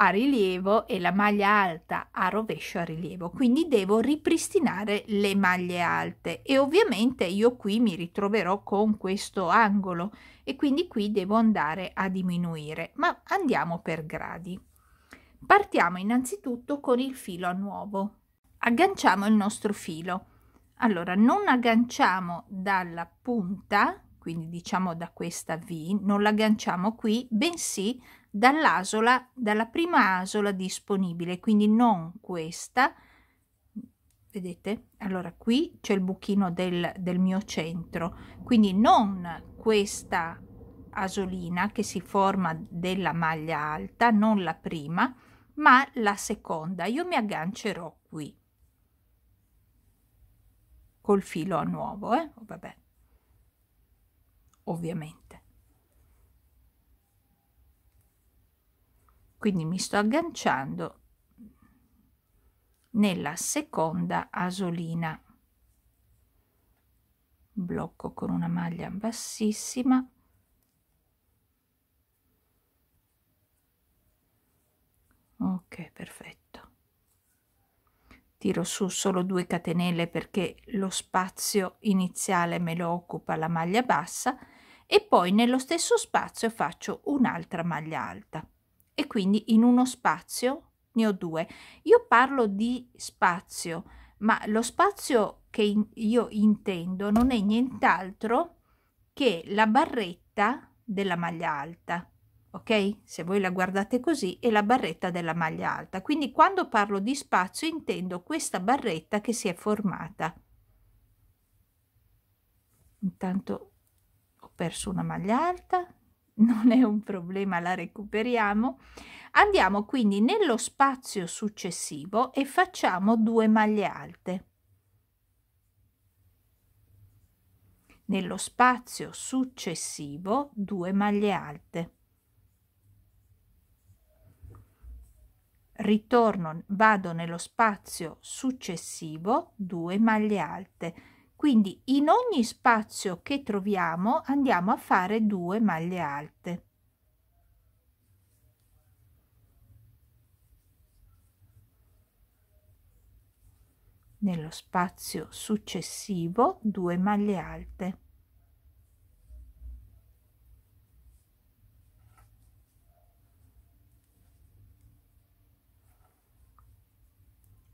a rilievo e la maglia alta a rovescio a rilievo quindi devo ripristinare le maglie alte e ovviamente io qui mi ritroverò con questo angolo e quindi qui devo andare a diminuire ma andiamo per gradi Partiamo innanzitutto con il filo a nuovo. Agganciamo il nostro filo. Allora, non agganciamo dalla punta, quindi diciamo da questa V, non l'agganciamo qui, bensì dall'asola, dalla prima asola disponibile, quindi non questa. Vedete? Allora qui c'è il buchino del, del mio centro, quindi non questa asolina che si forma della maglia alta, non la prima, ma la seconda io mi aggancerò qui col filo a nuovo eh? Oh, vabbè ovviamente quindi mi sto agganciando nella seconda asolina blocco con una maglia bassissima ok perfetto tiro su solo due catenelle perché lo spazio iniziale me lo occupa la maglia bassa e poi nello stesso spazio faccio un'altra maglia alta e quindi in uno spazio ne ho due io parlo di spazio ma lo spazio che in io intendo non è nient'altro che la barretta della maglia alta ok? Se voi la guardate così è la barretta della maglia alta. Quindi quando parlo di spazio intendo questa barretta che si è formata. Intanto ho perso una maglia alta, <laughs> non è un problema, la recuperiamo. Andiamo quindi nello spazio successivo e facciamo due maglie alte. Nello spazio successivo due maglie alte. ritorno vado nello spazio successivo 2 maglie alte quindi in ogni spazio che troviamo andiamo a fare 2 maglie alte nello spazio successivo 2 maglie alte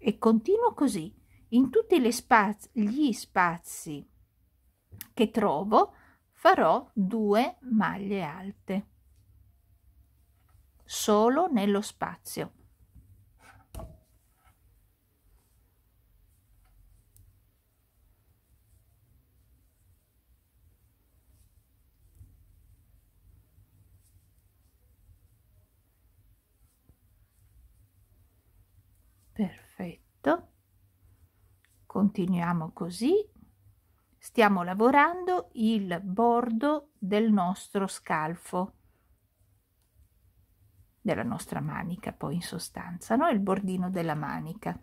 E continuo così, in tutti gli spazi, gli spazi che trovo farò due maglie alte, solo nello spazio. stretto continuiamo così stiamo lavorando il bordo del nostro scalfo della nostra manica poi in sostanza no? il bordino della manica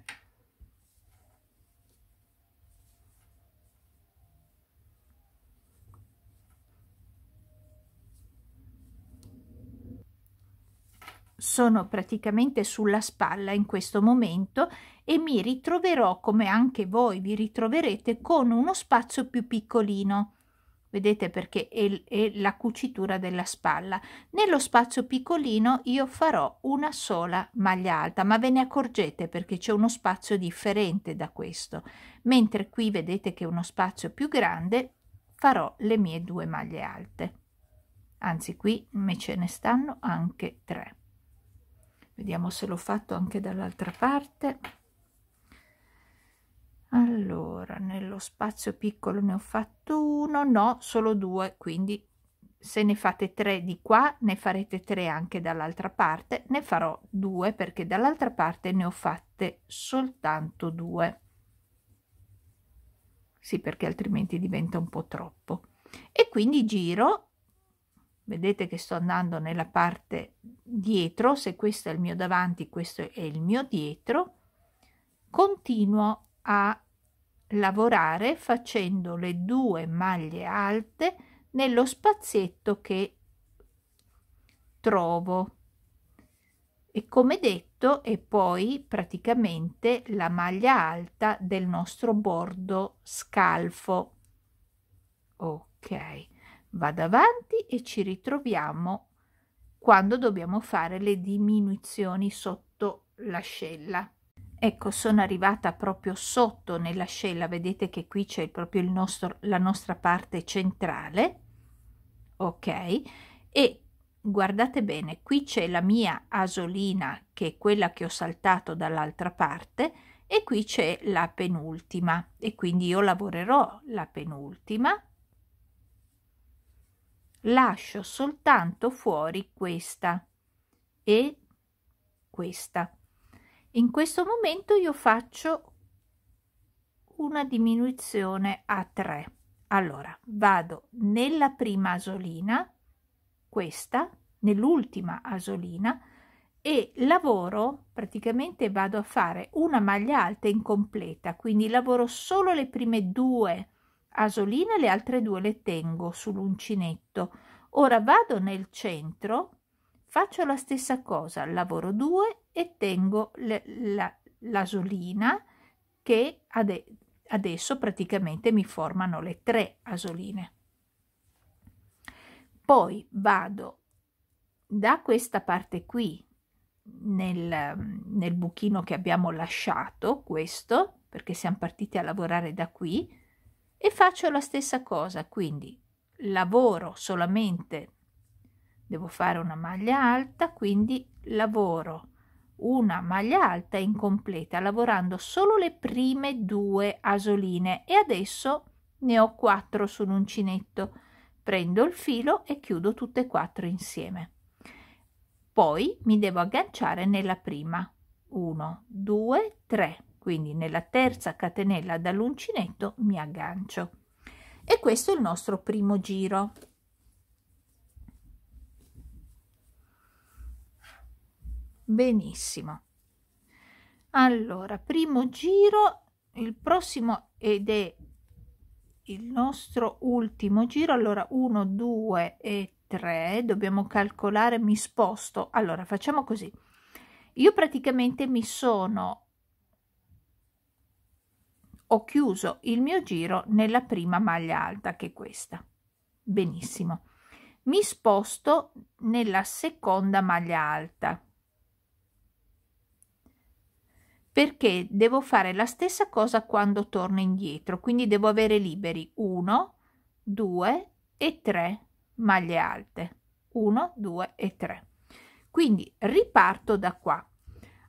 sono praticamente sulla spalla in questo momento e mi ritroverò, come anche voi vi ritroverete, con uno spazio più piccolino. Vedete perché è, è la cucitura della spalla. Nello spazio piccolino io farò una sola maglia alta, ma ve ne accorgete perché c'è uno spazio differente da questo. Mentre qui vedete che è uno spazio più grande, farò le mie due maglie alte. Anzi, qui me ce ne stanno anche tre vediamo se l'ho fatto anche dall'altra parte allora nello spazio piccolo ne ho fatto uno no solo due quindi se ne fate tre di qua ne farete tre anche dall'altra parte ne farò due perché dall'altra parte ne ho fatte soltanto due sì perché altrimenti diventa un po troppo e quindi giro vedete che sto andando nella parte dietro se questo è il mio davanti questo è il mio dietro continuo a lavorare facendo le due maglie alte nello spazietto che trovo e come detto è poi praticamente la maglia alta del nostro bordo scalfo ok vado avanti e ci ritroviamo quando dobbiamo fare le diminuzioni sotto l'ascella Ecco, sono arrivata proprio sotto nell'ascella, vedete che qui c'è proprio il nostro, la nostra parte centrale, ok? E guardate bene, qui c'è la mia asolina, che è quella che ho saltato dall'altra parte, e qui c'è la penultima, e quindi io lavorerò la penultima, lascio soltanto fuori questa e questa in questo momento io faccio una diminuzione a 3 allora vado nella prima asolina questa nell'ultima asolina e lavoro praticamente vado a fare una maglia alta incompleta quindi lavoro solo le prime due asoline le altre due le tengo sull'uncinetto ora vado nel centro Faccio la stessa cosa, lavoro 2 e tengo le, la, l'asolina che ade- adesso praticamente mi formano le tre asoline. Poi vado da questa parte qui nel, nel, buchino che abbiamo lasciato, questo, perché siamo partiti a lavorare da qui, e faccio la stessa cosa, quindi lavoro solamente devo fare una maglia alta quindi lavoro una maglia alta incompleta lavorando solo le prime due asoline e adesso ne ho 4 sull'uncinetto prendo il filo e chiudo tutte e quattro insieme poi mi devo agganciare nella prima 1 2 3 quindi nella terza catenella dall'uncinetto mi aggancio e questo è il nostro primo giro benissimo allora primo giro il prossimo ed è il nostro ultimo giro allora 1 2 e 3 dobbiamo calcolare mi sposto allora facciamo così io praticamente mi sono ho chiuso il mio giro nella prima maglia alta che è questa benissimo mi sposto nella seconda maglia alta perché devo fare la stessa cosa quando torno indietro, quindi devo avere liberi 1, 2 e 3 maglie alte, 1, 2 e 3. Quindi riparto da qua.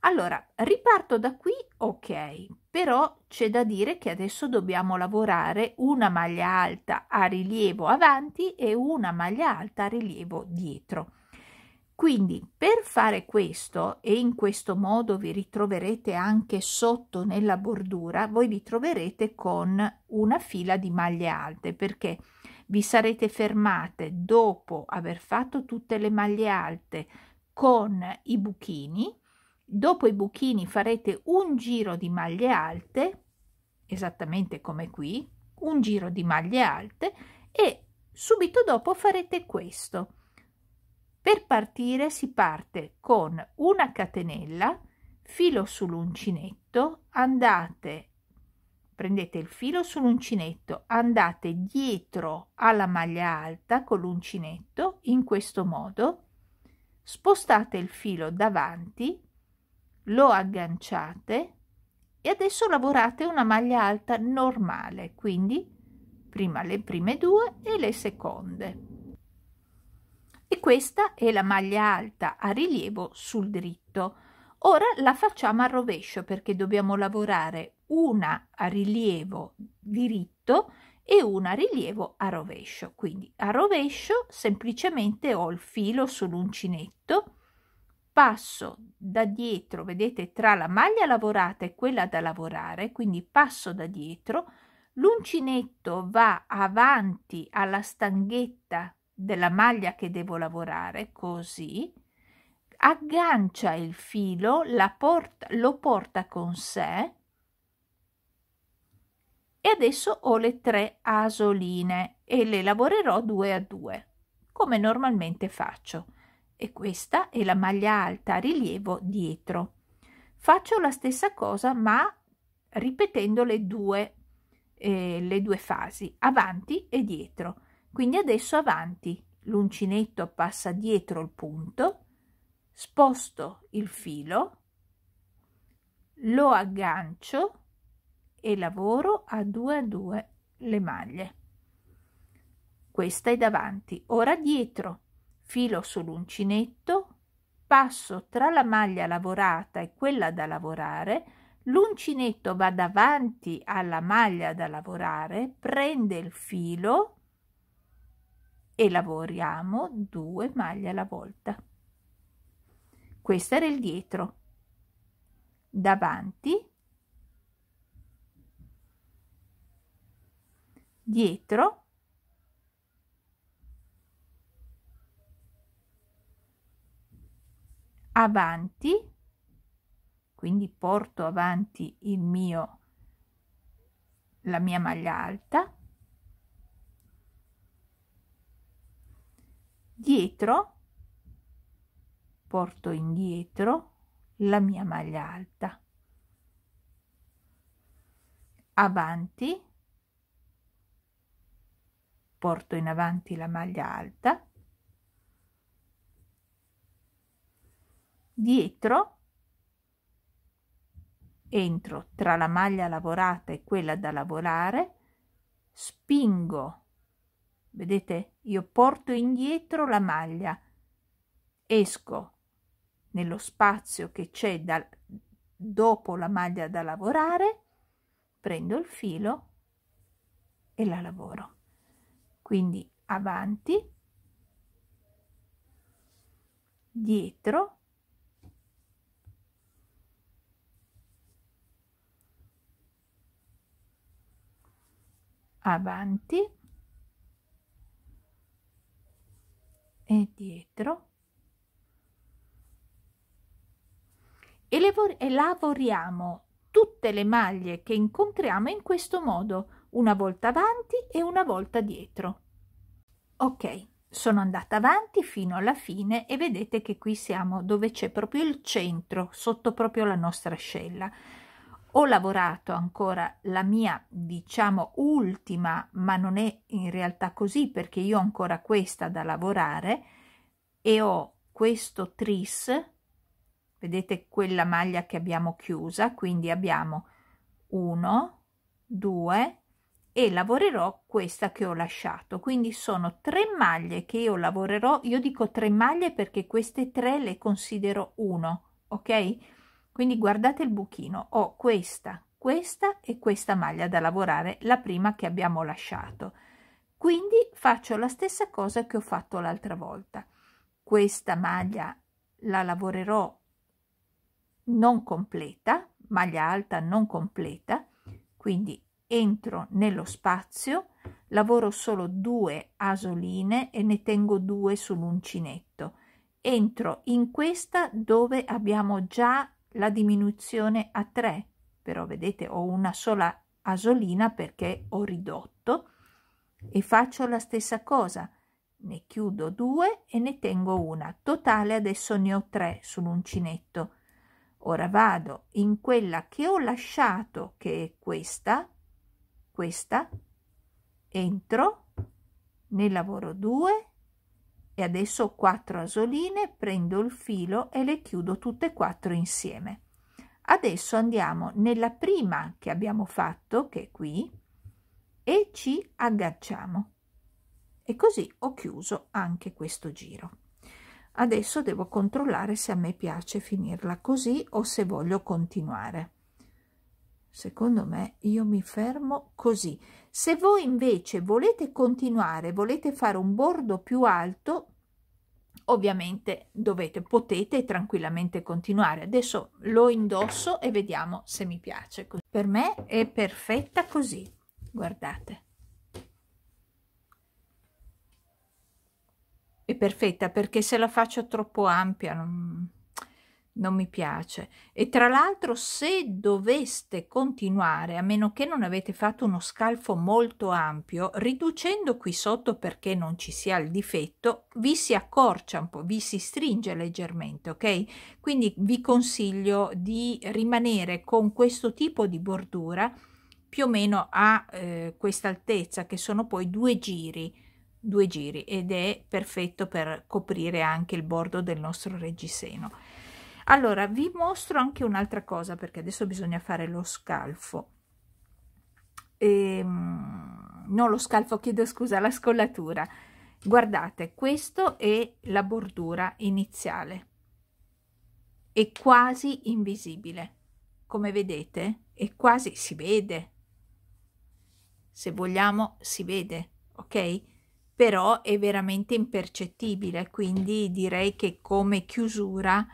Allora, riparto da qui, ok, però c'è da dire che adesso dobbiamo lavorare una maglia alta a rilievo avanti e una maglia alta a rilievo dietro. Quindi per fare questo, e in questo modo vi ritroverete anche sotto nella bordura, voi vi troverete con una fila di maglie alte perché vi sarete fermate dopo aver fatto tutte le maglie alte con i buchini, dopo i buchini farete un giro di maglie alte, esattamente come qui, un giro di maglie alte e subito dopo farete questo per partire si parte con una catenella, filo sull'uncinetto, andate, prendete il filo sull'uncinetto, andate dietro alla maglia alta con l'uncinetto in questo modo, spostate il filo davanti, lo agganciate e adesso lavorate una maglia alta normale, quindi prima le prime due e le seconde e questa è la maglia alta a rilievo sul dritto. Ora la facciamo a rovescio perché dobbiamo lavorare una a rilievo diritto e una a rilievo a rovescio. Quindi a rovescio semplicemente ho il filo sull'uncinetto, passo da dietro, vedete, tra la maglia lavorata e quella da lavorare, quindi passo da dietro, l'uncinetto va avanti alla stanghetta della maglia che devo lavorare così aggancia il filo la porta, lo porta con sé e adesso ho le tre asoline e le lavorerò due a due come normalmente faccio e questa è la maglia alta a rilievo dietro faccio la stessa cosa ma ripetendo le due, eh, le due fasi avanti e dietro quindi adesso avanti, l'uncinetto passa dietro il punto, sposto il filo, lo aggancio e lavoro a due a due le maglie. Questa è davanti, ora dietro, filo sull'uncinetto, passo tra la maglia lavorata e quella da lavorare, l'uncinetto va davanti alla maglia da lavorare, prende il filo, e lavoriamo due maglie alla volta questo era il dietro davanti dietro avanti quindi porto avanti il mio la mia maglia alta dietro porto indietro la mia maglia alta avanti porto in avanti la maglia alta dietro entro tra la maglia lavorata e quella da lavorare spingo Vedete, io porto indietro la maglia, esco nello spazio che c'è dopo la maglia da lavorare, prendo il filo e la lavoro. Quindi avanti, dietro, avanti, e dietro e, lav e lavoriamo tutte le maglie che incontriamo in questo modo una volta avanti e una volta dietro ok sono andata avanti fino alla fine e vedete che qui siamo dove c'è proprio il centro sotto proprio la nostra ascella ho lavorato ancora la mia, diciamo, ultima, ma non è in realtà così perché io ho ancora questa da lavorare e ho questo tris, vedete quella maglia che abbiamo chiusa, quindi abbiamo 1, 2 e lavorerò questa che ho lasciato quindi sono tre maglie che io lavorerò io dico tre maglie perché queste tre le considero uno ok quindi guardate il buchino ho questa questa e questa maglia da lavorare la prima che abbiamo lasciato quindi faccio la stessa cosa che ho fatto l'altra volta questa maglia la lavorerò non completa maglia alta non completa quindi entro nello spazio lavoro solo due asoline e ne tengo due sull'uncinetto entro in questa dove abbiamo già la diminuzione a 3 però vedete ho una sola asolina perché ho ridotto e faccio la stessa cosa ne chiudo due e ne tengo una totale adesso ne ho tre sull'uncinetto ora vado in quella che ho lasciato che è questa questa entro ne lavoro 2 e adesso ho quattro asoline prendo il filo e le chiudo tutte e quattro insieme adesso andiamo nella prima che abbiamo fatto che è qui e ci agganciamo e così ho chiuso anche questo giro adesso devo controllare se a me piace finirla così o se voglio continuare secondo me io mi fermo così se voi invece volete continuare, volete fare un bordo più alto, ovviamente dovete, potete tranquillamente continuare. Adesso lo indosso e vediamo se mi piace. Per me è perfetta così, guardate. È perfetta perché se la faccio troppo ampia non non mi piace e tra l'altro se doveste continuare a meno che non avete fatto uno scalfo molto ampio riducendo qui sotto perché non ci sia il difetto vi si accorcia un po' vi si stringe leggermente ok quindi vi consiglio di rimanere con questo tipo di bordura più o meno a eh, questa altezza che sono poi due giri due giri ed è perfetto per coprire anche il bordo del nostro reggiseno allora vi mostro anche un'altra cosa perché adesso bisogna fare lo scalfo ehm, non lo scalfo chiedo scusa la scollatura guardate questo è la bordura iniziale è quasi invisibile come vedete è quasi si vede se vogliamo si vede ok però è veramente impercettibile quindi direi che come chiusura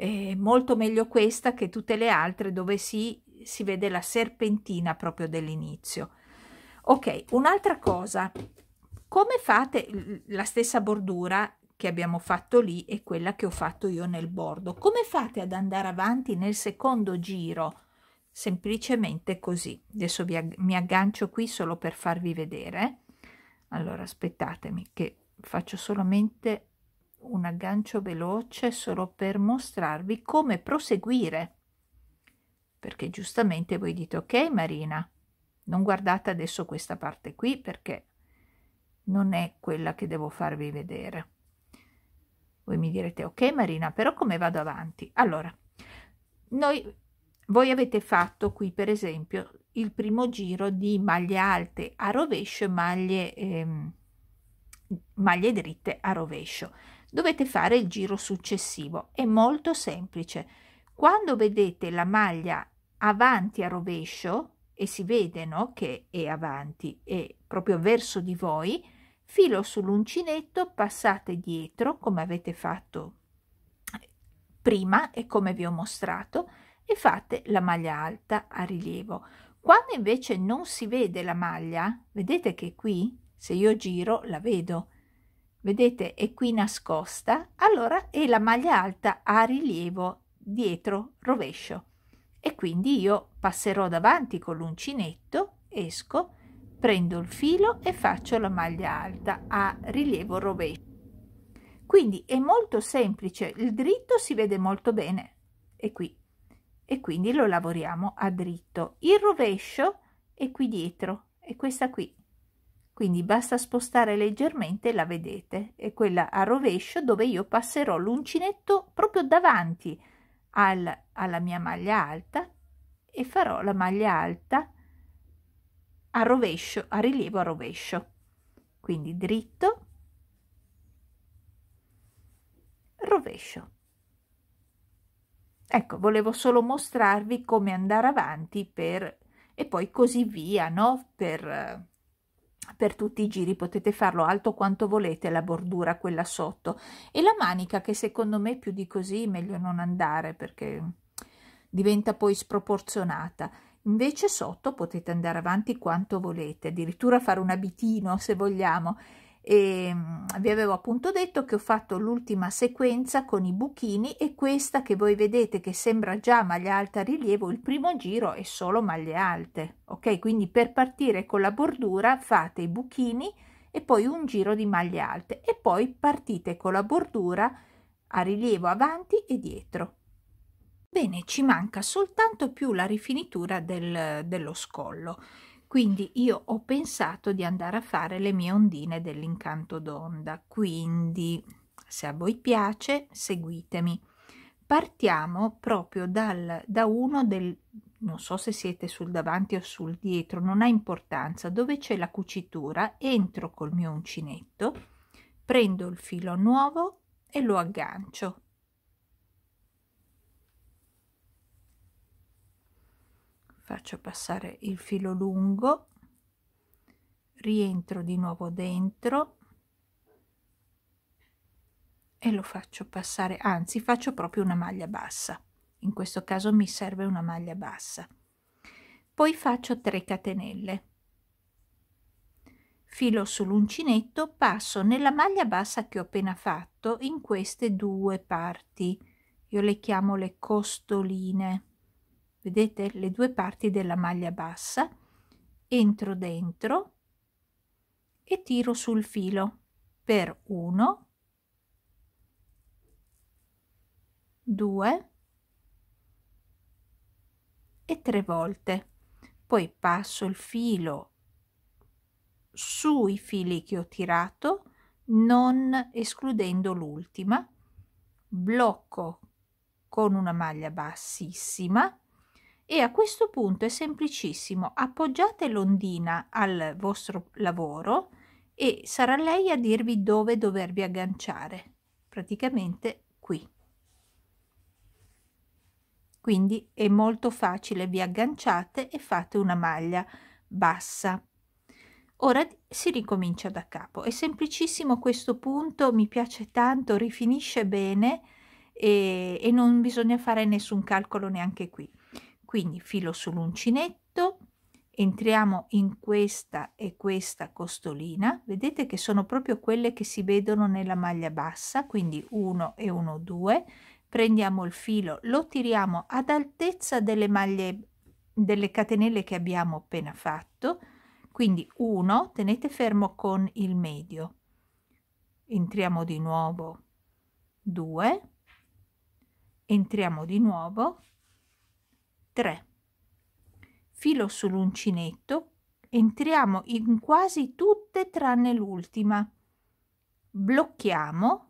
eh, molto meglio questa che tutte le altre dove si, si vede la serpentina proprio dell'inizio. Ok, un'altra cosa, come fate la stessa bordura che abbiamo fatto lì e quella che ho fatto io nel bordo, come fate ad andare avanti nel secondo giro? Semplicemente così. Adesso ag mi aggancio qui solo per farvi vedere. Allora, aspettatemi che faccio solamente un aggancio veloce solo per mostrarvi come proseguire perché giustamente voi dite ok Marina non guardate adesso questa parte qui perché non è quella che devo farvi vedere voi mi direte ok Marina però come vado avanti allora noi voi avete fatto qui per esempio il primo giro di maglie alte a rovescio e maglie, ehm, maglie dritte a rovescio dovete fare il giro successivo. È molto semplice. Quando vedete la maglia avanti a rovescio e si vede no, che è avanti e proprio verso di voi, filo sull'uncinetto, passate dietro come avete fatto prima e come vi ho mostrato e fate la maglia alta a rilievo. Quando invece non si vede la maglia, vedete che qui se io giro la vedo vedete è qui nascosta, allora è la maglia alta a rilievo dietro rovescio e quindi io passerò davanti con l'uncinetto, esco, prendo il filo e faccio la maglia alta a rilievo rovescio. Quindi è molto semplice, il dritto si vede molto bene, è qui, e quindi lo lavoriamo a dritto. Il rovescio è qui dietro, è questa qui, quindi basta spostare leggermente la vedete è quella a rovescio dove io passerò l'uncinetto proprio davanti al, alla mia maglia alta e farò la maglia alta a rovescio a rilievo a rovescio quindi dritto rovescio ecco volevo solo mostrarvi come andare avanti per e poi così via no per eh, per tutti i giri potete farlo alto quanto volete la bordura quella sotto e la manica che secondo me più di così meglio non andare perché diventa poi sproporzionata invece sotto potete andare avanti quanto volete addirittura fare un abitino se vogliamo e mm, vi avevo appunto detto che ho fatto l'ultima sequenza con i buchini e questa che voi vedete che sembra già maglia alta rilievo il primo giro è solo maglie alte ok quindi per partire con la bordura fate i buchini e poi un giro di maglie alte e poi partite con la bordura a rilievo avanti e dietro bene ci manca soltanto più la rifinitura del, dello scollo quindi io ho pensato di andare a fare le mie ondine dell'incanto d'onda. Quindi, se a voi piace, seguitemi. Partiamo proprio dal, da uno del, non so se siete sul davanti o sul dietro, non ha importanza, dove c'è la cucitura, entro col mio uncinetto, prendo il filo nuovo e lo aggancio faccio passare il filo lungo rientro di nuovo dentro e lo faccio passare anzi faccio proprio una maglia bassa in questo caso mi serve una maglia bassa poi faccio 3 catenelle filo sull'uncinetto passo nella maglia bassa che ho appena fatto in queste due parti io le chiamo le costoline vedete le due parti della maglia bassa entro dentro e tiro sul filo per 1 2 e 3 volte poi passo il filo sui fili che ho tirato non escludendo l'ultima blocco con una maglia bassissima e a questo punto è semplicissimo appoggiate l'ondina al vostro lavoro e sarà lei a dirvi dove dovervi agganciare praticamente qui quindi è molto facile vi agganciate e fate una maglia bassa ora si ricomincia da capo è semplicissimo questo punto mi piace tanto rifinisce bene e, e non bisogna fare nessun calcolo neanche qui quindi filo sull'uncinetto, entriamo in questa e questa costolina, vedete che sono proprio quelle che si vedono nella maglia bassa, quindi 1 e 1, 2, prendiamo il filo, lo tiriamo ad altezza delle maglie, delle catenelle che abbiamo appena fatto, quindi 1, tenete fermo con il medio, entriamo di nuovo 2, entriamo di nuovo 3 filo sull'uncinetto entriamo in quasi tutte tranne l'ultima blocchiamo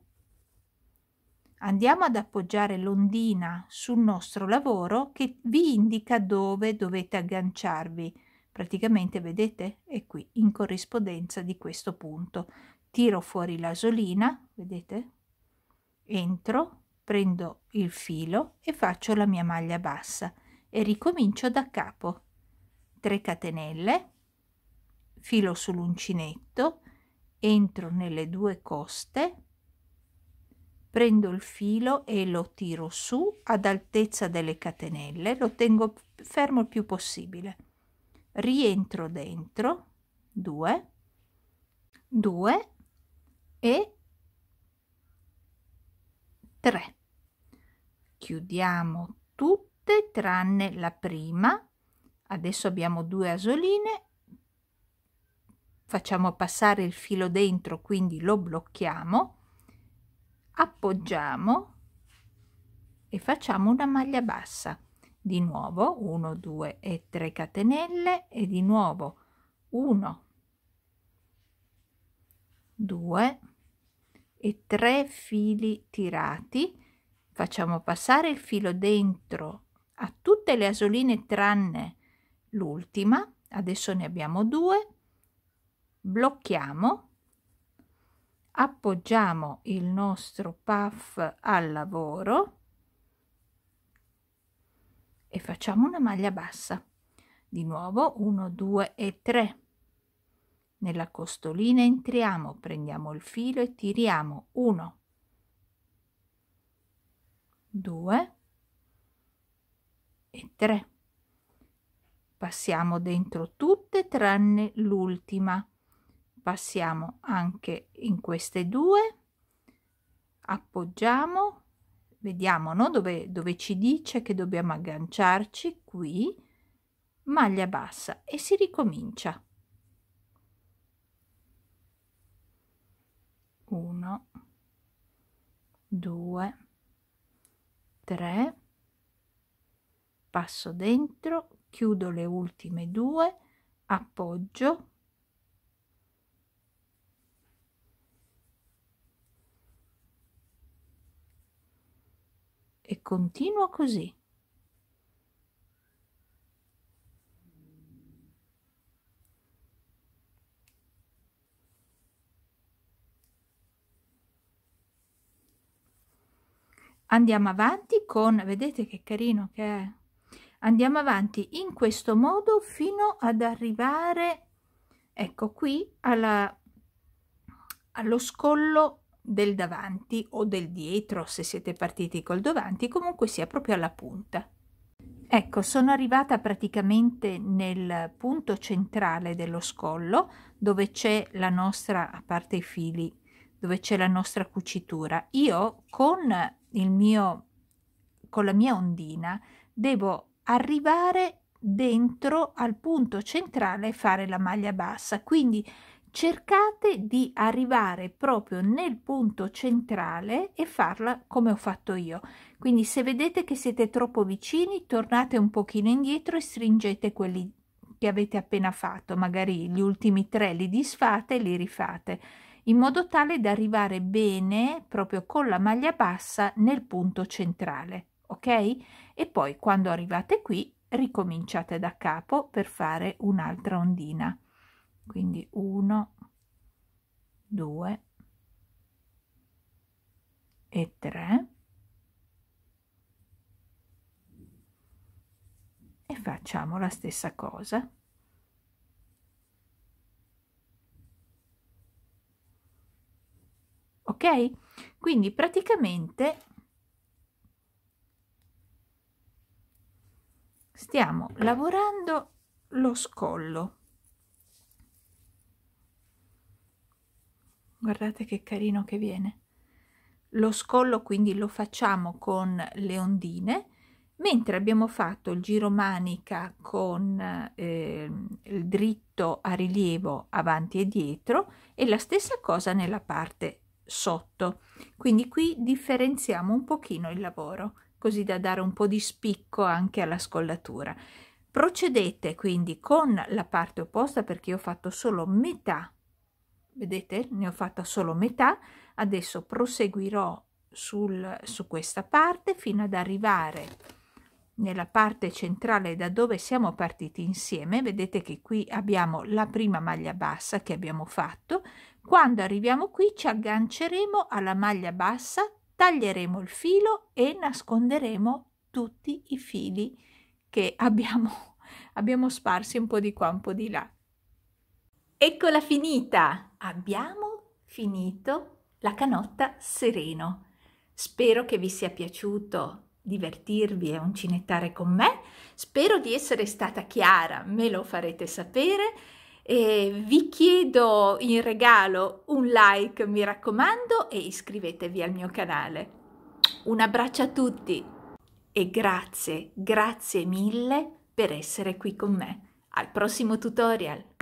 andiamo ad appoggiare l'ondina sul nostro lavoro che vi indica dove dovete agganciarvi praticamente vedete è qui in corrispondenza di questo punto tiro fuori l'asolina vedete entro prendo il filo e faccio la mia maglia bassa e ricomincio da capo 3 catenelle filo sull'uncinetto entro nelle due coste prendo il filo e lo tiro su ad altezza delle catenelle lo tengo fermo il più possibile rientro dentro 2 2 e 3 chiudiamo tutto tutte tranne la prima adesso abbiamo due asoline facciamo passare il filo dentro quindi lo blocchiamo appoggiamo e facciamo una maglia bassa di nuovo 1 2 e 3 catenelle e di nuovo 1 2 e 3 fili tirati facciamo passare il filo dentro a tutte le asoline tranne l'ultima, adesso ne abbiamo due, blocchiamo, appoggiamo il nostro puff al lavoro e facciamo una maglia bassa. Di nuovo 1, 2 e 3. Nella costolina entriamo, prendiamo il filo e tiriamo 1, 2, e 3. Passiamo dentro tutte tranne l'ultima. Passiamo anche in queste due, appoggiamo, vediamo no? dove, dove ci dice che dobbiamo agganciarci, qui, maglia bassa e si ricomincia. 1, 2, 3, passo dentro chiudo le ultime due appoggio e continuo così andiamo avanti con vedete che carino che è andiamo avanti in questo modo fino ad arrivare ecco qui alla, allo scollo del davanti o del dietro se siete partiti col davanti comunque sia proprio alla punta ecco sono arrivata praticamente nel punto centrale dello scollo dove c'è la nostra a parte i fili dove c'è la nostra cucitura io con il mio con la mia ondina devo arrivare dentro al punto centrale e fare la maglia bassa quindi cercate di arrivare proprio nel punto centrale e farla come ho fatto io quindi se vedete che siete troppo vicini tornate un pochino indietro e stringete quelli che avete appena fatto magari gli ultimi tre li disfate e li rifate in modo tale da arrivare bene proprio con la maglia bassa nel punto centrale ok e poi quando arrivate qui ricominciate da capo per fare un'altra ondina quindi 1 2 e 3 e facciamo la stessa cosa ok quindi praticamente stiamo lavorando lo scollo guardate che carino che viene lo scollo quindi lo facciamo con le ondine mentre abbiamo fatto il giro manica con eh, il dritto a rilievo avanti e dietro e la stessa cosa nella parte sotto quindi qui differenziamo un pochino il lavoro così da dare un po' di spicco anche alla scollatura. Procedete quindi con la parte opposta perché io ho fatto solo metà, vedete? Ne ho fatta solo metà, adesso proseguirò sul, su questa parte fino ad arrivare nella parte centrale da dove siamo partiti insieme vedete che qui abbiamo la prima maglia bassa che abbiamo fatto quando arriviamo qui ci agganceremo alla maglia bassa taglieremo il filo e nasconderemo tutti i fili che abbiamo, <laughs> abbiamo sparsi un po' di qua, un po' di là. Eccola finita! Abbiamo finito la canotta sereno. Spero che vi sia piaciuto divertirvi e uncinettare con me. Spero di essere stata chiara, me lo farete sapere. E vi chiedo in regalo un like, mi raccomando, e iscrivetevi al mio canale. Un abbraccio a tutti e grazie, grazie mille per essere qui con me. Al prossimo tutorial!